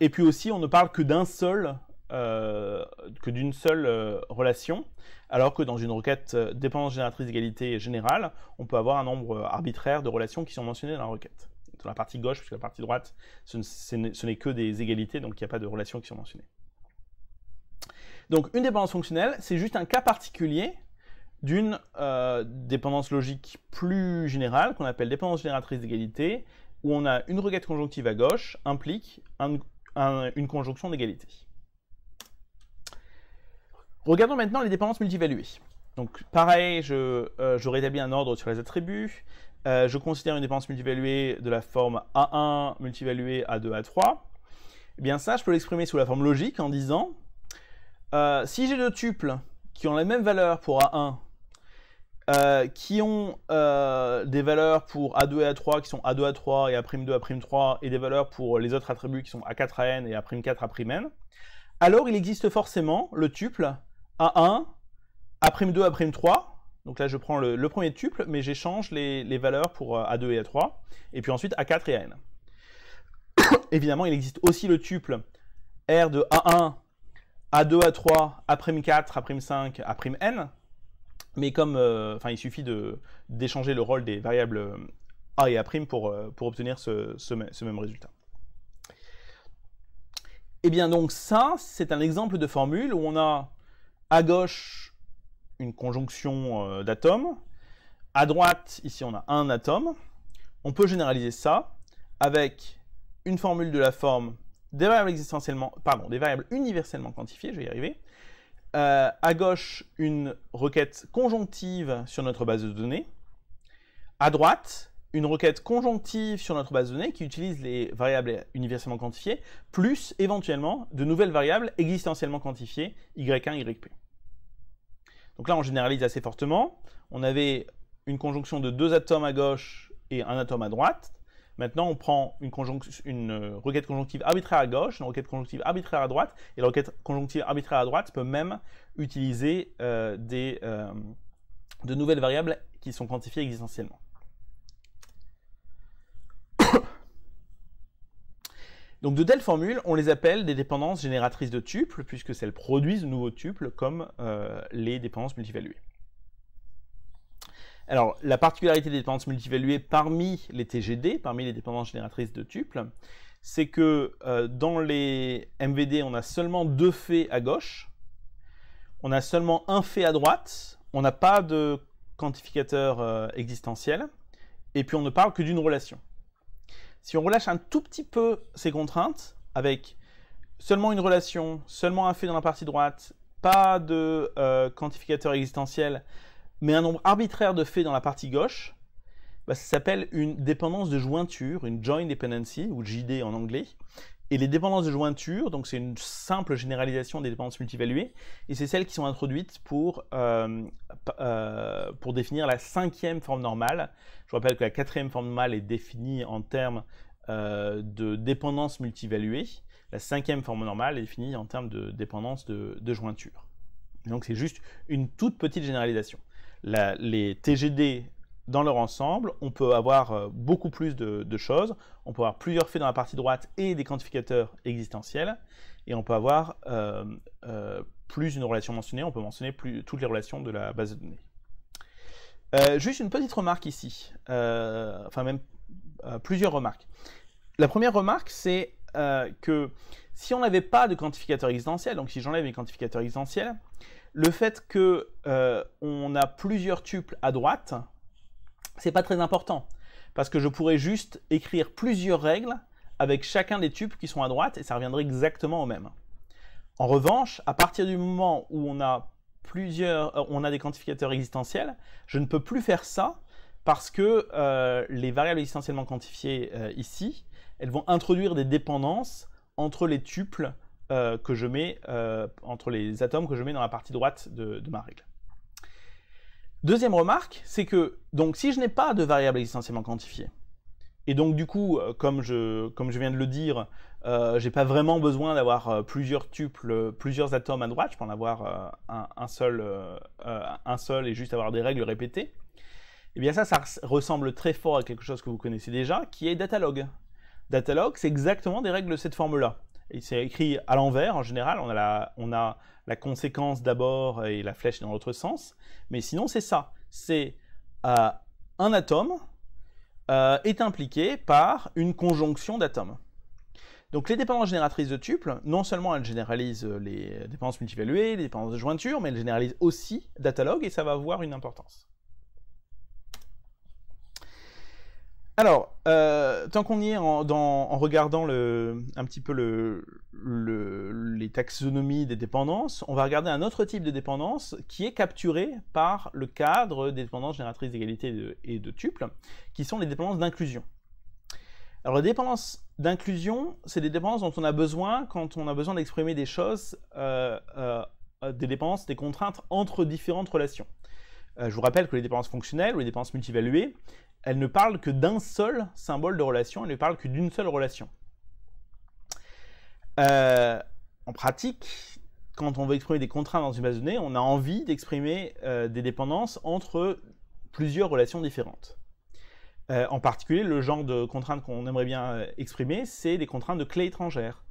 et puis aussi, on ne parle que d'un seul, euh, que d'une seule euh, relation, alors que dans une requête euh, dépendance génératrice d'égalité générale, on peut avoir un nombre arbitraire de relations qui sont mentionnées dans la requête. Dans la partie gauche, puisque la partie droite, ce n'est que des égalités, donc il n'y a pas de relations qui sont mentionnées. Donc une dépendance fonctionnelle, c'est juste un cas particulier d'une dépendance logique plus générale, qu'on appelle dépendance génératrice d'égalité, où on a une requête conjonctive à gauche, implique un, une conjonction d'égalité. Regardons maintenant les dépendances multivaluées. Donc pareil, je, euh, rétablis un ordre sur les attributs. Euh, je considère une dépendance multivaluée de la forme A1 multivaluée A2, A3. Et bien ça, je peux l'exprimer sous la forme logique en disant euh, si j'ai deux tuples qui ont la même valeur pour A1 euh, qui ont euh, des valeurs pour A2 et A3 qui sont A2 A3 et A'2 A'3 et des valeurs pour les autres attributs qui sont A4 AN et A'4 A'N, alors il existe forcément le tuple A1, A'2 A'3, donc là je prends le, premier tuple mais j'échange les, les, valeurs pour euh, A2 et A3, et puis ensuite A4 et AN. Évidemment il existe aussi le tuple R de A1, A2, A3, A'4, A'5, A'N, mais comme euh, enfin, il suffit d'échanger le rôle des variables euh, A et A' pour, euh, pour obtenir ce, ce, même résultat. Et eh bien donc ça, c'est un exemple de formule où on a à gauche une conjonction d'atomes, à droite, ici on a un atome. On peut généraliser ça avec une formule de la forme des variables, existentiellement, pardon, des variables universellement quantifiées, je vais y arriver, euh, à gauche une requête conjonctive sur notre base de données, à droite une requête conjonctive sur notre base de données qui utilise les variables universellement quantifiées, plus éventuellement de nouvelles variables existentiellement quantifiées, y1, yp. Donc là, on généralise assez fortement. On avait une conjonction de deux atomes à gauche et un atome à droite. Maintenant, on prend une, euh, requête conjonctive arbitraire à gauche, une requête conjonctive arbitraire à droite, et la requête conjonctive arbitraire à droite peut même utiliser euh, des, euh, de nouvelles variables qui sont quantifiées existentiellement. Donc de telles formules, on les appelle des dépendances génératrices de tuples, puisque elles produisent de nouveaux tuples comme les dépendances multivaluées. Alors, la particularité des dépendances multivaluées parmi les TGD, parmi les dépendances génératrices de tuples, c'est que euh, dans les MVD, on a seulement deux faits à gauche, on a seulement un fait à droite, on n'a pas de quantificateur euh, existentiel, et puis on ne parle que d'une relation. Si on relâche un tout petit peu ces contraintes, avec seulement une relation, seulement un fait dans la partie droite, pas de euh, quantificateur existentiel, mais un nombre arbitraire de faits dans la partie gauche, bah, ça s'appelle une dépendance de jointure, une joint dependency, ou JD en anglais. Et les dépendances de jointure, donc c'est une simple généralisation des dépendances multivaluées, et c'est celles qui sont introduites pour, euh, euh, pour définir la cinquième forme normale. Je rappelle que la quatrième forme normale est définie en termes euh, de dépendance multivaluée. La cinquième forme normale est définie en termes de dépendance de, de jointure. donc c'est juste une toute petite généralisation les TGD dans leur ensemble, on peut avoir euh, beaucoup plus de, choses. On peut avoir plusieurs faits dans la partie droite et des quantificateurs existentiels. Et on peut avoir euh, euh, plus une relation mentionnée, on peut mentionner toutes les relations de la base de données. juste une petite remarque ici, enfin même plusieurs remarques. La première remarque, c'est que si on n'avait pas de quantificateur existentiel, donc si j'enlève les quantificateurs existentiels, le fait que euh, on a plusieurs tuples à droite, n'est pas très important parce que je pourrais juste écrire plusieurs règles avec chacun des tuples qui sont à droite et ça reviendrait exactement au même. En revanche, à partir du moment où on a plusieurs, euh, on a des quantificateurs existentiels, je ne peux plus faire ça parce que euh, les variables existentiellement quantifiées ici, elles vont introduire des dépendances entre les tuples euh, que je mets euh, entre les atomes que je mets dans la partie droite de, ma règle. Deuxième remarque, c'est que donc si je n'ai pas de variable existentiellement quantifiée, et donc du coup, euh, comme je, comme je viens de le dire, euh, j'ai pas vraiment besoin d'avoir plusieurs tuples, plusieurs atomes à droite, je peux en avoir un, seul, un seul et juste avoir des règles répétées. Et eh bien ça, ça ressemble très fort à quelque chose que vous connaissez déjà, qui est Datalog. Datalog, c'est exactement des règles de cette forme-là c'est écrit à l'envers en général. On a la, conséquence d'abord et la flèche dans l'autre sens. Mais sinon, c'est ça. C'est euh, un atome euh, est impliqué par une conjonction d'atomes. Donc les dépendances génératrices de tuples, non seulement elles généralisent les dépendances multivaluées, les dépendances de jointure, mais elles généralisent aussi Datalog et ça va avoir une importance. Alors, euh, tant qu'on y est, en, regardant un petit peu les taxonomies des dépendances, on va regarder un autre type de dépendance qui est capturé par le cadre des dépendances génératrices d'égalité et de tuples, qui sont les dépendances d'inclusion. Alors, les dépendances d'inclusion, c'est des dépendances dont on a besoin quand on a besoin d'exprimer des choses, euh, euh, des dépendances, des contraintes entre différentes relations. Euh, je vous rappelle que les dépendances fonctionnelles ou les dépendances multivaluées, elles ne parlent que d'un seul symbole de relation, elles ne parlent que d'une seule relation. Euh, en pratique, quand on veut exprimer des contraintes dans une base de on a envie d'exprimer euh, des dépendances entre plusieurs relations différentes. en particulier, le genre de contraintes qu'on aimerait bien exprimer, c'est des contraintes de clés étrangères,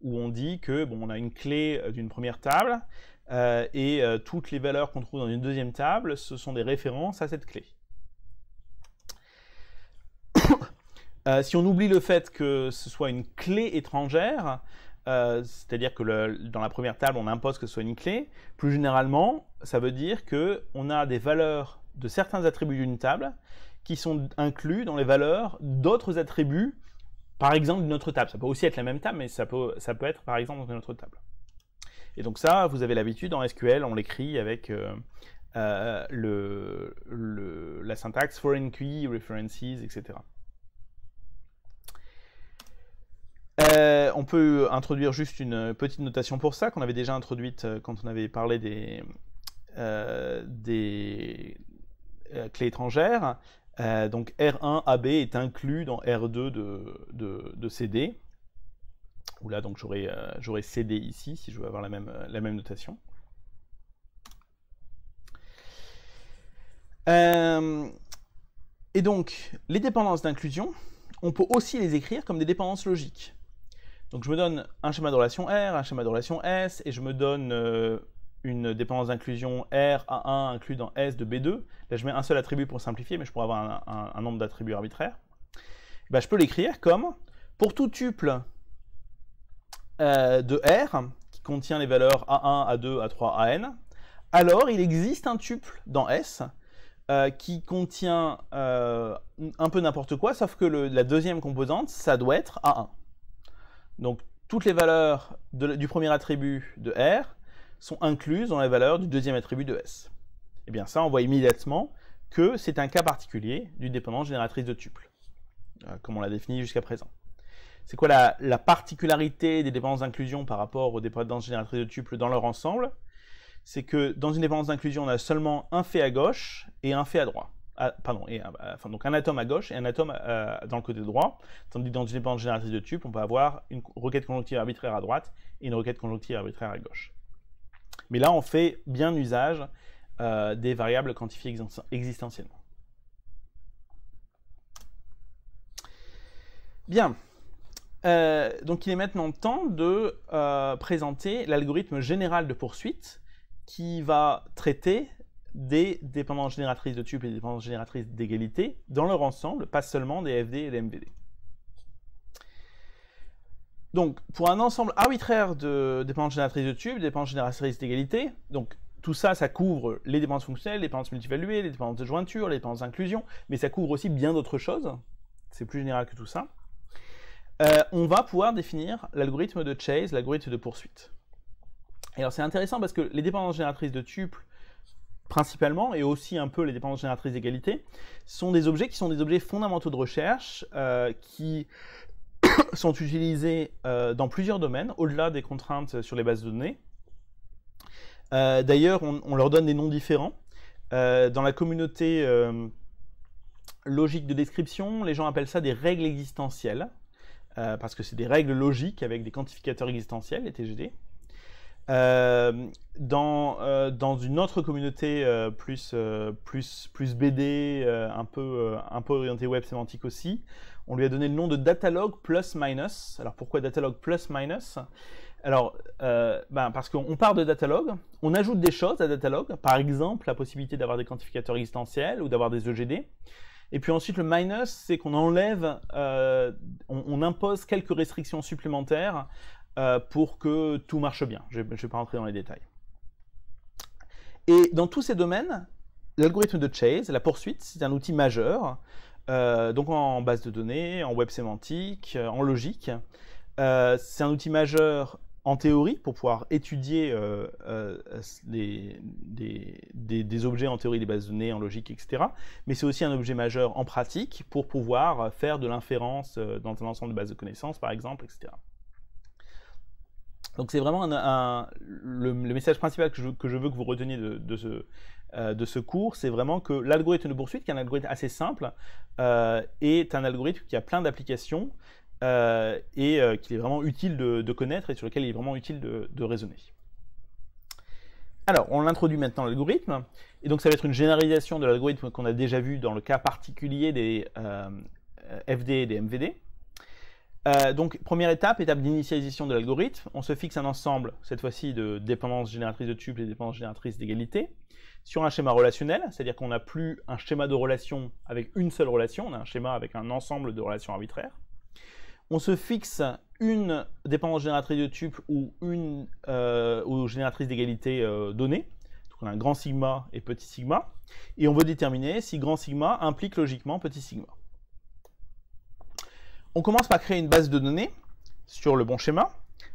où on dit que bon, on a une clé d'une première table, euh, et euh, toutes les valeurs qu'on trouve dans une deuxième table, ce sont des références à cette clé. Euh, si on oublie le fait que ce soit une clé étrangère, c'est-à-dire que dans la première table, on impose que ce soit une clé, plus généralement, ça veut dire qu'on a des valeurs de certains attributs d'une table qui sont inclus dans les valeurs d'autres attributs, par exemple d'une autre table. Ça peut aussi être la même table, mais ça peut, ça peut être par exemple dans une autre table. Et donc ça, vous avez l'habitude en SQL, on l'écrit avec euh, euh, le, la syntaxe foreign key, references, etc. Euh, on peut introduire juste une petite notation pour ça qu'on avait déjà introduite quand on avait parlé des, clés étrangères. donc R1 AB est inclus dans R2 de CD. Ou là donc j'aurais CD euh, cédé ici si je veux avoir la même, euh, notation. Euh, et donc les dépendances d'inclusion, on peut aussi les écrire comme des dépendances logiques. Donc je me donne un schéma de relation R, un schéma de relation S, et je me donne une dépendance d'inclusion R A1 inclus dans S de B2. Là je mets un seul attribut pour simplifier, mais je pourrais avoir un, nombre d'attributs arbitraires. Bah, je peux l'écrire comme pour tout tuple euh, de R qui contient les valeurs A1, A2, A3, AN, alors il existe un tuple dans S euh, qui contient euh, un peu n'importe quoi, sauf que la deuxième composante, ça doit être A1. Donc toutes les valeurs du premier attribut de R sont incluses dans les valeurs du deuxième attribut de S. Et eh bien ça, on voit immédiatement que c'est un cas particulier d'une dépendance génératrice de tuples, comme on l'a défini jusqu'à présent c'est quoi la, particularité des dépendances d'inclusion par rapport aux dépendances génératrices de tuples dans leur ensemble C'est que dans une dépendance d'inclusion, on a seulement un fait à gauche et un fait à droite. Ah, pardon, et euh, enfin, donc un atome à gauche et un atome euh, dans le côté droit, tandis que dans une dépendance génératrice de tuples, on peut avoir une requête conjonctive arbitraire à droite et une requête conjonctive arbitraire à gauche. Mais là, on fait bien usage euh, des variables quantifiées existentiellement. Bien, euh, donc il est maintenant temps de euh, présenter l'algorithme général de poursuite qui va traiter des dépendances génératrices de tubes et des dépendances génératrices d'égalité dans leur ensemble, pas seulement des FD et des MVD. Donc pour un ensemble arbitraire de dépendances génératrices de tubes, dépendances génératrices d'égalité, donc tout ça, ça couvre les dépendances fonctionnelles, les dépendances multivaluées, les dépendances de jointure, les dépendances d'inclusion, mais ça couvre aussi bien d'autres choses, c'est plus général que tout ça. Euh, on va pouvoir définir l'algorithme de chase, l'algorithme de poursuite. alors c'est intéressant parce que les dépendances génératrices de tuples, principalement, et aussi un peu les dépendances génératrices d'égalité, sont des objets qui sont des objets fondamentaux de recherche, euh, qui sont utilisés euh, dans plusieurs domaines, au-delà des contraintes sur les bases de données. D'ailleurs, on, leur donne des noms différents. dans la communauté logique de description, les gens appellent ça des règles existentielles. Euh, parce que c'est des règles logiques avec des quantificateurs existentiels, les TGD. Euh, dans, euh, dans une autre communauté plus, plus, plus BD, un, peu, un peu orientée web sémantique aussi, on lui a donné le nom de Datalog Plus Minus. Alors pourquoi Datalog Plus Minus Alors, ben, parce qu'on part de Datalog, on ajoute des choses à Datalog, par exemple la possibilité d'avoir des quantificateurs existentiels ou d'avoir des EGD. Et puis ensuite, le minus, c'est qu'on enlève, euh, on, impose quelques restrictions supplémentaires euh, pour que tout marche bien. Je ne vais pas rentrer dans les détails. Et dans tous ces domaines, l'algorithme de Chase, la poursuite, c'est un outil majeur, euh, donc en base de données, en web sémantique, en logique. c'est un outil majeur en théorie, pour pouvoir étudier euh, euh, les, des, objets en théorie des bases de données, en logique, etc. Mais c'est aussi un objet majeur en pratique pour pouvoir faire de l'inférence euh, dans un ensemble de bases de connaissances, par exemple, etc. Donc c'est vraiment le, message principal que je, veux que vous reteniez de, ce, de ce cours, c'est vraiment que l'algorithme de poursuite, qui est un algorithme assez simple, est un algorithme qui a plein d'applications, euh, et euh, qu'il est vraiment utile de, connaître et sur lequel il est vraiment utile de, raisonner. Alors, on introduit maintenant l'algorithme, et donc ça va être une généralisation de l'algorithme qu'on a déjà vu dans le cas particulier des euh, FD et des MVD. donc, première étape, étape d'initialisation de l'algorithme. On se fixe un ensemble, cette fois-ci, de dépendances génératrices de tuples et dépendances génératrices d'égalité, sur un schéma relationnel, c'est-à-dire qu'on n'a plus un schéma de relation avec une seule relation, on a un schéma avec un ensemble de relations arbitraires on se fixe une dépendance génératrice de tuples ou une euh, génératrice d'égalité euh, donnée. Donc on a un grand sigma et petit sigma. Et on veut déterminer si grand sigma implique logiquement petit sigma. On commence par créer une base de données sur le bon schéma,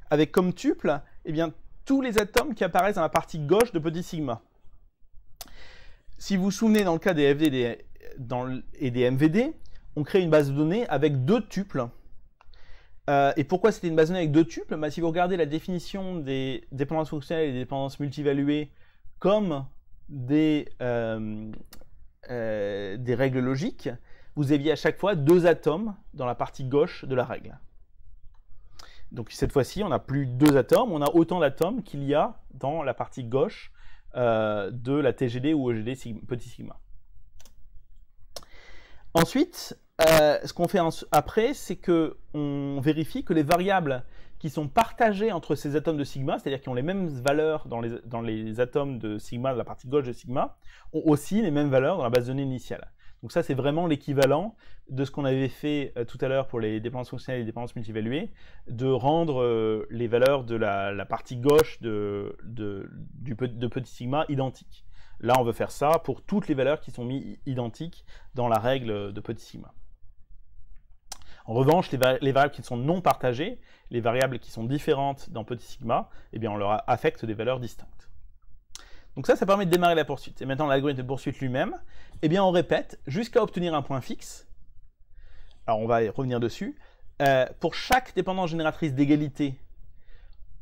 avec comme tuple eh bien, tous les atomes qui apparaissent dans la partie gauche de petit sigma. Si vous vous souvenez, dans le cas des FD dans, et des MVD, on crée une base de données avec deux tuples euh, et pourquoi c'était une base avec deux tuples bah, Si vous regardez la définition des dépendances fonctionnelles et des dépendances multivaluées comme euh, euh, des, règles logiques, vous aviez à chaque fois deux atomes dans la partie gauche de la règle. Donc cette fois-ci, on n'a plus deux atomes, on a autant d'atomes qu'il y a dans la partie gauche de la TGD ou EGD petit sigma. Ensuite, euh, ce qu'on fait après, c'est qu'on vérifie que les variables qui sont partagées entre ces atomes de sigma, c'est-à-dire qui ont les mêmes valeurs dans les, atomes de sigma, de la partie gauche de sigma, ont aussi les mêmes valeurs dans la base de données initiale. Donc ça, c'est vraiment l'équivalent de ce qu'on avait fait euh, tout à l'heure pour les dépendances fonctionnelles et les dépendances multivaluées, de rendre euh, les valeurs de la, partie gauche de, de petit sigma identiques. Là, on veut faire ça pour toutes les valeurs qui sont mises identiques dans la règle de petit sigma. En revanche, les, variables qui sont non partagées, les variables qui sont différentes dans petit sigma, eh bien, on leur affecte des valeurs distinctes. Donc ça, ça permet de démarrer la poursuite. Et maintenant, l'algorithme de poursuite lui-même, eh bien, on répète jusqu'à obtenir un point fixe. Alors, on va revenir dessus. Euh, pour chaque dépendance génératrice d'égalité,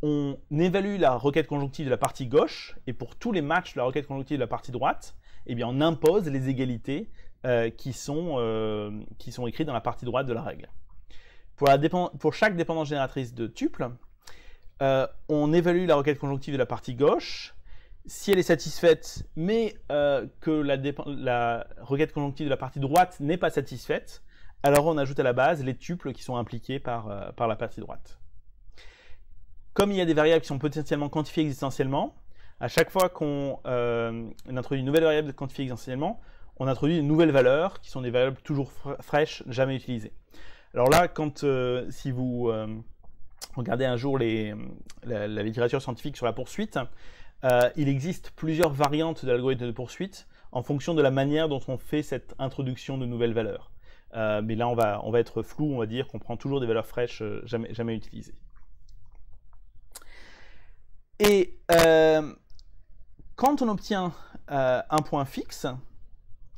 on évalue la requête conjonctive de la partie gauche, et pour tous les matchs de la requête conjonctive de la partie droite, eh bien, on impose les égalités euh, qui, sont, euh, qui sont écrits dans la partie droite de la règle. Pour, chaque dépendance génératrice de tuple, euh, on évalue la requête conjonctive de la partie gauche. Si elle est satisfaite, mais que la, requête conjonctive de la partie droite n'est pas satisfaite, alors on ajoute à la base les tuples qui sont impliqués par, par la partie droite. Comme il y a des variables qui sont potentiellement quantifiées existentiellement, à chaque fois qu'on introduit une nouvelle variable quantifiée existentiellement, on introduit de nouvelles valeurs qui sont des valeurs toujours fraîches, jamais utilisées. Alors là, quand euh, si vous euh, regardez un jour les, la, littérature scientifique sur la poursuite, euh, il existe plusieurs variantes de l'algorithme de poursuite en fonction de la manière dont on fait cette introduction de nouvelles valeurs. mais là, on va, on va être flou, on va dire qu'on prend toujours des valeurs fraîches jamais, jamais utilisées. Et quand on obtient un point fixe,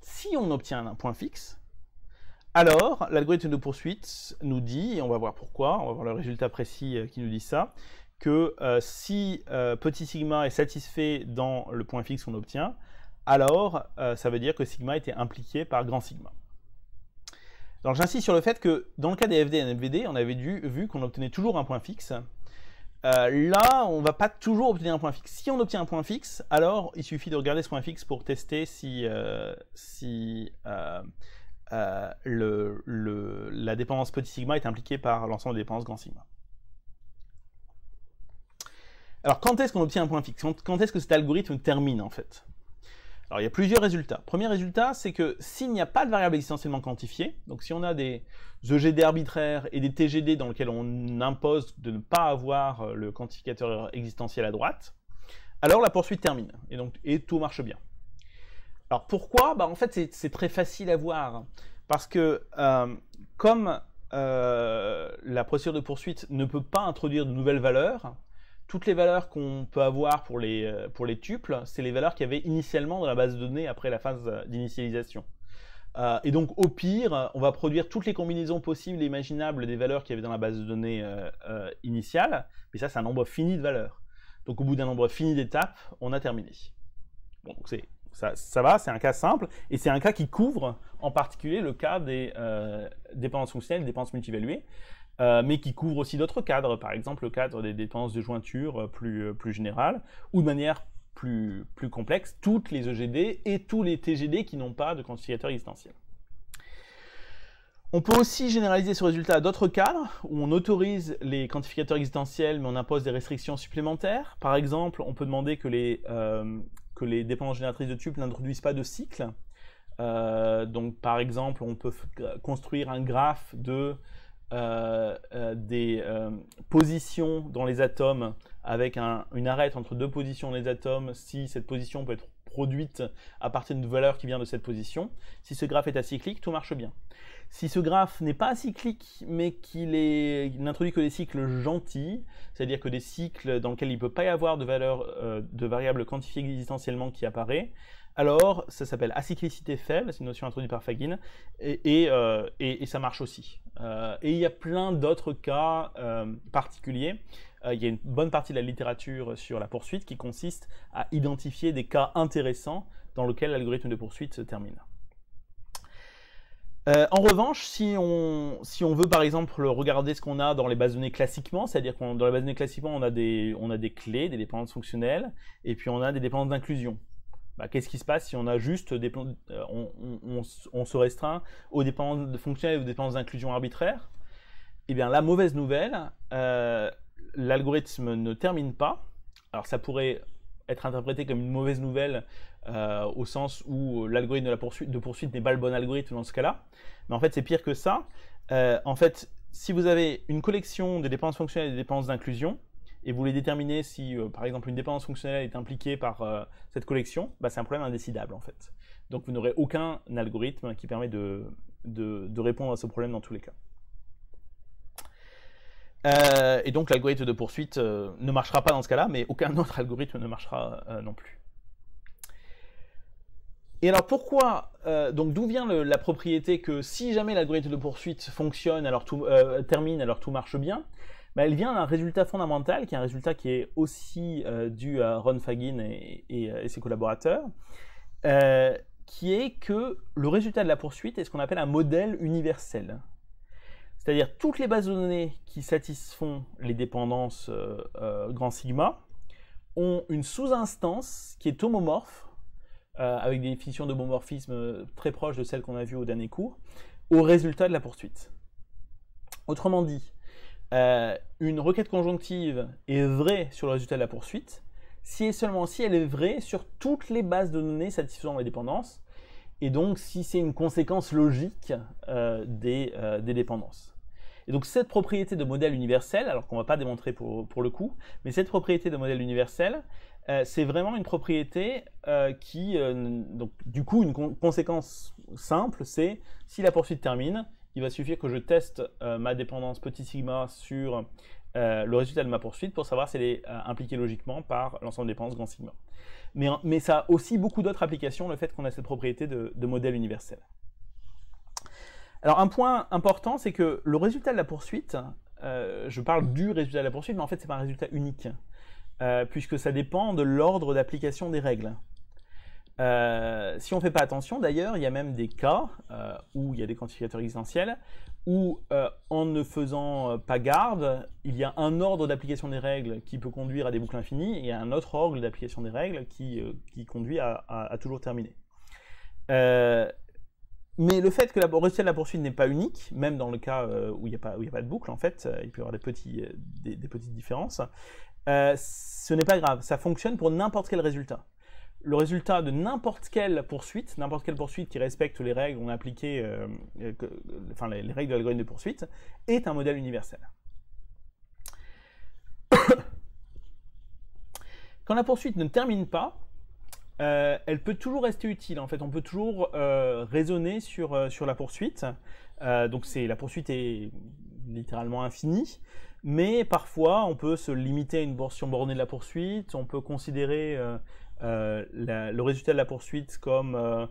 si on obtient un point fixe, alors l'algorithme de poursuite nous dit, et on va voir pourquoi, on va voir le résultat précis euh, qui nous dit ça, que euh, si euh, petit sigma est satisfait dans le point fixe qu'on obtient, alors ça veut dire que sigma était impliqué par grand sigma. Donc j'insiste sur le fait que dans le cas des FD et NMVD, on avait vu qu'on obtenait toujours un point fixe, euh, là, on va pas toujours obtenir un point fixe. Si on obtient un point fixe, alors il suffit de regarder ce point fixe pour tester si, euh, euh, la dépendance petit sigma est impliquée par l'ensemble des dépendances grand sigma. Alors quand est-ce qu'on obtient un point fixe Quand est-ce que cet algorithme termine en fait alors il y a plusieurs résultats. Premier résultat, c'est que s'il n'y a pas de variable existentiellement quantifiée, donc si on a des EGD arbitraires et des TGD dans lesquels on impose de ne pas avoir euh, le quantificateur existentiel à droite, alors la poursuite termine et, donc, et tout marche bien. Alors pourquoi bah, En fait, c'est très facile à voir. Parce que euh, comme euh, la procédure de poursuite ne peut pas introduire de nouvelles valeurs, toutes les valeurs qu'on peut avoir pour les, euh, pour les tuples, c'est les valeurs qu'il y avait initialement dans la base de données après la phase euh, d'initialisation. Euh, et donc au pire, on va produire toutes les combinaisons possibles et imaginables des valeurs qu'il y avait dans la base de données initiale, mais ça c'est un nombre fini de valeurs. Donc au bout d'un nombre fini d'étapes, on a terminé. Bon, donc ça, ça, va, c'est un cas simple, et c'est un cas qui couvre en particulier le cas des dépendances fonctionnelles des dépendances multivaluées. Euh, mais qui couvre aussi d'autres cadres, par exemple le cadre des dépenses de jointure euh, plus, euh, plus générales, ou de manière plus, plus complexe, toutes les EGD et tous les TGD qui n'ont pas de quantificateur existentiel. On peut aussi généraliser ce résultat à d'autres cadres où on autorise les quantificateurs existentiels mais on impose des restrictions supplémentaires. Par exemple, on peut demander que les, que les dépendances génératrices de tuples n'introduisent pas de cycle. donc par exemple, on peut construire un graphe de euh, euh, des euh, positions dans les atomes avec une arête entre deux positions des atomes si cette position peut être produite à partir d'une valeur qui vient de cette position. Si ce graphe est acyclique, tout marche bien. Si ce graphe n'est pas acyclique, mais qu'il n'introduit que des cycles gentils, c'est-à-dire que des cycles dans lesquels il ne peut pas y avoir de valeur de variable quantifiée existentiellement qui apparaît, alors ça s'appelle acyclicité faible, c'est une notion introduite par Fagin, et, euh, ça marche aussi. Euh, et il y a plein d'autres cas euh, particuliers. il y a une bonne partie de la littérature sur la poursuite qui consiste à identifier des cas intéressants dans lesquels l'algorithme de poursuite se termine. en revanche, si on, veut par exemple regarder ce qu'on a dans les bases données classiquement, c'est-à-dire qu'on dans les bases données classiquement, on a on a des clés, des dépendances fonctionnelles, et puis on a des dépendances d'inclusion. Bah, qu'est-ce qui se passe si on a juste euh, on, se restreint aux dépenses fonctionnelles et aux dépenses d'inclusion arbitraires eh bien, la mauvaise nouvelle, euh, l'algorithme ne termine pas. Alors, ça pourrait être interprété comme une mauvaise nouvelle euh, au sens où l'algorithme de, poursuite, n'est pas le bon algorithme dans ce cas-là. Mais en fait, c'est pire que ça. en fait, si vous avez une collection de dépenses fonctionnelles et des dépenses d'inclusion, et vous voulez déterminer si, euh, par exemple, une dépendance fonctionnelle est impliquée par euh, cette collection, bah, c'est un problème indécidable en fait. Donc vous n'aurez aucun algorithme qui permet de, répondre à ce problème dans tous les cas. Euh, et donc l'algorithme de poursuite ne marchera pas dans ce cas-là, mais aucun autre algorithme ne marchera non plus. Et alors pourquoi, donc d'où vient la propriété que si jamais l'algorithme de poursuite fonctionne, alors tout, termine, alors tout marche bien bah, elle vient d'un résultat fondamental, qui est un résultat qui est aussi euh, dû à Ron Fagin et, euh, ses collaborateurs, euh, qui est que le résultat de la poursuite est ce qu'on appelle un modèle universel. C'est-à-dire toutes les bases de données qui satisfont les dépendances grand sigma ont une sous-instance qui est homomorphe, avec des définitions d'homomorphisme très proches de celles qu'on a vues au dernier cours, au résultat de la poursuite. Autrement dit, euh, une requête conjonctive est vraie sur le résultat de la poursuite si et seulement si elle est vraie sur toutes les bases de données satisfaisant les dépendances, et donc si c'est une conséquence logique euh, euh, des, dépendances. Et donc cette propriété de modèle universel, alors qu'on ne va pas démontrer pour, le coup, mais cette propriété de modèle universel, c'est vraiment une propriété qui, donc du coup, une conséquence simple, c'est si la poursuite termine, il va suffire que je teste euh, ma dépendance petit sigma sur euh, le résultat de ma poursuite pour savoir si elle est euh, impliquée logiquement par l'ensemble des dépendances grand sigma. Mais, ça a aussi beaucoup d'autres applications, le fait qu'on a cette propriété de, modèle universel. Alors un point important, c'est que le résultat de la poursuite, je parle du résultat de la poursuite, mais en fait c'est pas un résultat unique, puisque ça dépend de l'ordre d'application des règles. Euh, si on ne fait pas attention, d'ailleurs, il y a même des cas euh, où il y a des quantificateurs existentiels, où euh, en ne faisant pas garde, il y a un ordre d'application des règles qui peut conduire à des boucles infinies, et un autre ordre d'application des règles qui, qui conduit à, toujours terminer. mais le fait que la de la poursuite n'est pas unique, même dans le cas où il n'y a, pas de boucle, en fait, il peut y avoir des, petits, des petites différences, ce n'est pas grave, ça fonctionne pour n'importe quel résultat le résultat de n'importe quelle poursuite, n'importe quelle poursuite qui respecte les règles on a euh, enfin les, règles de l'algorithme de poursuite, est un modèle universel. Quand la poursuite ne termine pas, euh, elle peut toujours rester utile. En fait, on peut toujours euh, raisonner sur, sur la poursuite. donc c'est la poursuite est littéralement infinie mais parfois on peut se limiter à une portion bornée de la poursuite, on peut considérer euh, le résultat de la poursuite comme euh,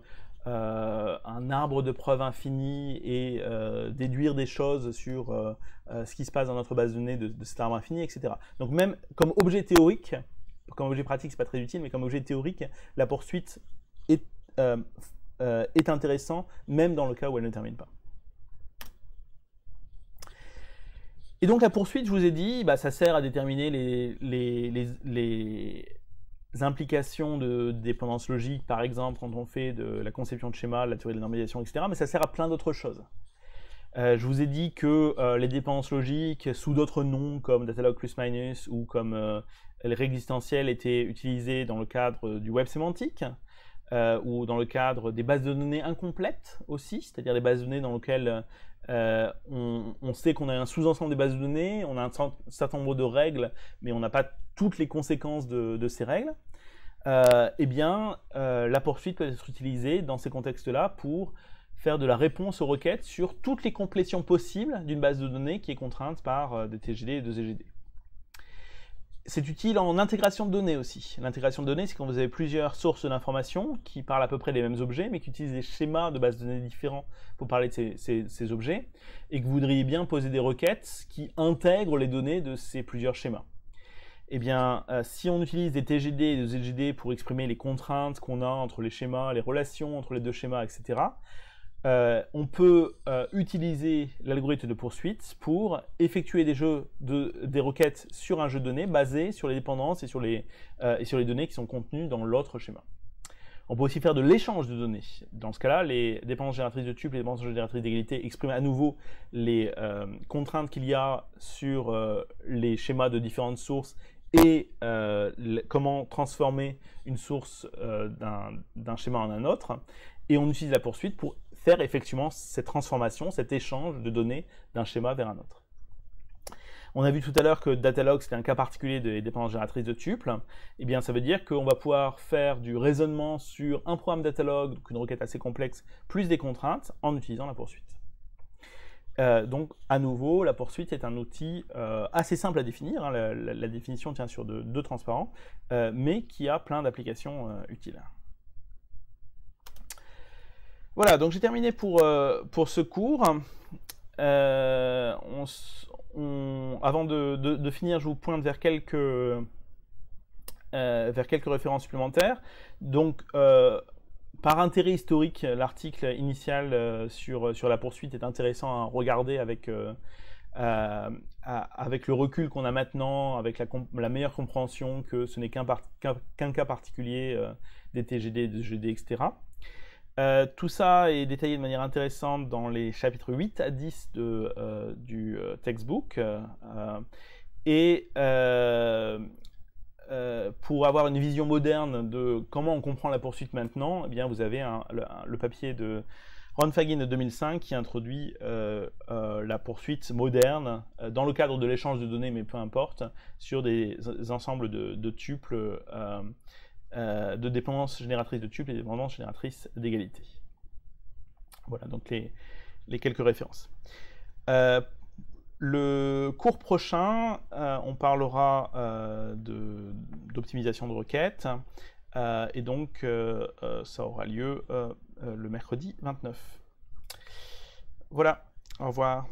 euh, un arbre de preuves infini et déduire des choses sur ce qui se passe dans notre base de données de, cet arbre infini, etc. Donc même comme objet théorique, comme objet pratique, c'est pas très utile, mais comme objet théorique, la poursuite est, intéressante, même dans le cas où elle ne termine pas. Et donc la poursuite, je vous ai dit, bah, ça sert à déterminer les implications de dépendance logique, par exemple, quand on fait de la conception de schéma, la théorie de la normalisation, etc. Mais ça sert à plein d'autres choses. Euh, je vous ai dit que euh, les dépendances logiques, sous d'autres noms comme Datalog plus minus ou comme euh, les règles existentielles, étaient utilisées dans le cadre du web sémantique ou dans le cadre des bases de données incomplètes aussi, c'est-à-dire des bases de données dans lesquelles on, on, sait qu'on a un sous-ensemble des bases de données, on a un certain nombre de règles, mais on n'a pas toutes les conséquences de, ces règles, euh, eh bien, euh, la poursuite peut être utilisée dans ces contextes-là pour faire de la réponse aux requêtes sur toutes les complétions possibles d'une base de données qui est contrainte par euh, des TGD et des EGD. C'est utile en intégration de données aussi. L'intégration de données, c'est quand vous avez plusieurs sources d'informations qui parlent à peu près des mêmes objets, mais qui utilisent des schémas de bases de données différents pour parler de ces objets, et que vous voudriez bien poser des requêtes qui intègrent les données de ces plusieurs schémas eh bien, euh, si on utilise des TGD et des LGD pour exprimer les contraintes qu'on a entre les schémas, les relations entre les deux schémas, etc., euh, on peut euh, utiliser l'algorithme de poursuite pour effectuer des jeux de, des requêtes sur un jeu de données basé sur les dépendances et sur les, et sur les données qui sont contenues dans l'autre schéma. On peut aussi faire de l'échange de données. Dans ce cas-là, les dépendances génératrices de tuples et les dépendances génératrices d'égalité expriment à nouveau les contraintes qu'il y a sur les schémas de différentes sources et euh, comment transformer une source euh, d'un schéma en un autre. Et on utilise la poursuite pour faire effectivement cette transformation, cet échange de données d'un schéma vers un autre. On a vu tout à l'heure que Datalog, c'était un cas particulier des dépendances génératrices de tuples. Eh bien, ça veut dire qu'on va pouvoir faire du raisonnement sur un programme Datalog, donc une requête assez complexe, plus des contraintes, en utilisant la poursuite. Euh, donc, à nouveau, la poursuite est un outil euh, assez simple à définir. Hein, la, définition tient sur deux transparents, euh, mais qui a plein d'applications utiles. Voilà, donc j'ai terminé pour, pour ce cours. avant de, finir, je vous pointe vers quelques, vers quelques références supplémentaires. Donc, par intérêt historique, euh, l'article initial euh, sur, euh, sur la poursuite est intéressant à regarder avec, avec le recul qu'on a maintenant, avec la, la, meilleure compréhension que ce n'est qu'un cas particulier des TGD, des GD, etc. tout ça est détaillé de manière intéressante dans les chapitres 8 à 10 du textbook. et euh, pour avoir une vision moderne de comment on comprend la poursuite maintenant, eh bien vous avez le, papier de Ron Fagin de 2005 qui introduit euh, euh, la poursuite moderne dans le cadre de l'échange de données, mais peu importe, sur des, ensembles de, tuples, de dépendances génératrices de tuples et dépendances génératrices d'égalité. Voilà donc les quelques références. Le cours prochain, euh, on parlera euh, d'optimisation de, requêtes. Euh, et donc, ça aura lieu le mercredi 29. Voilà, au revoir.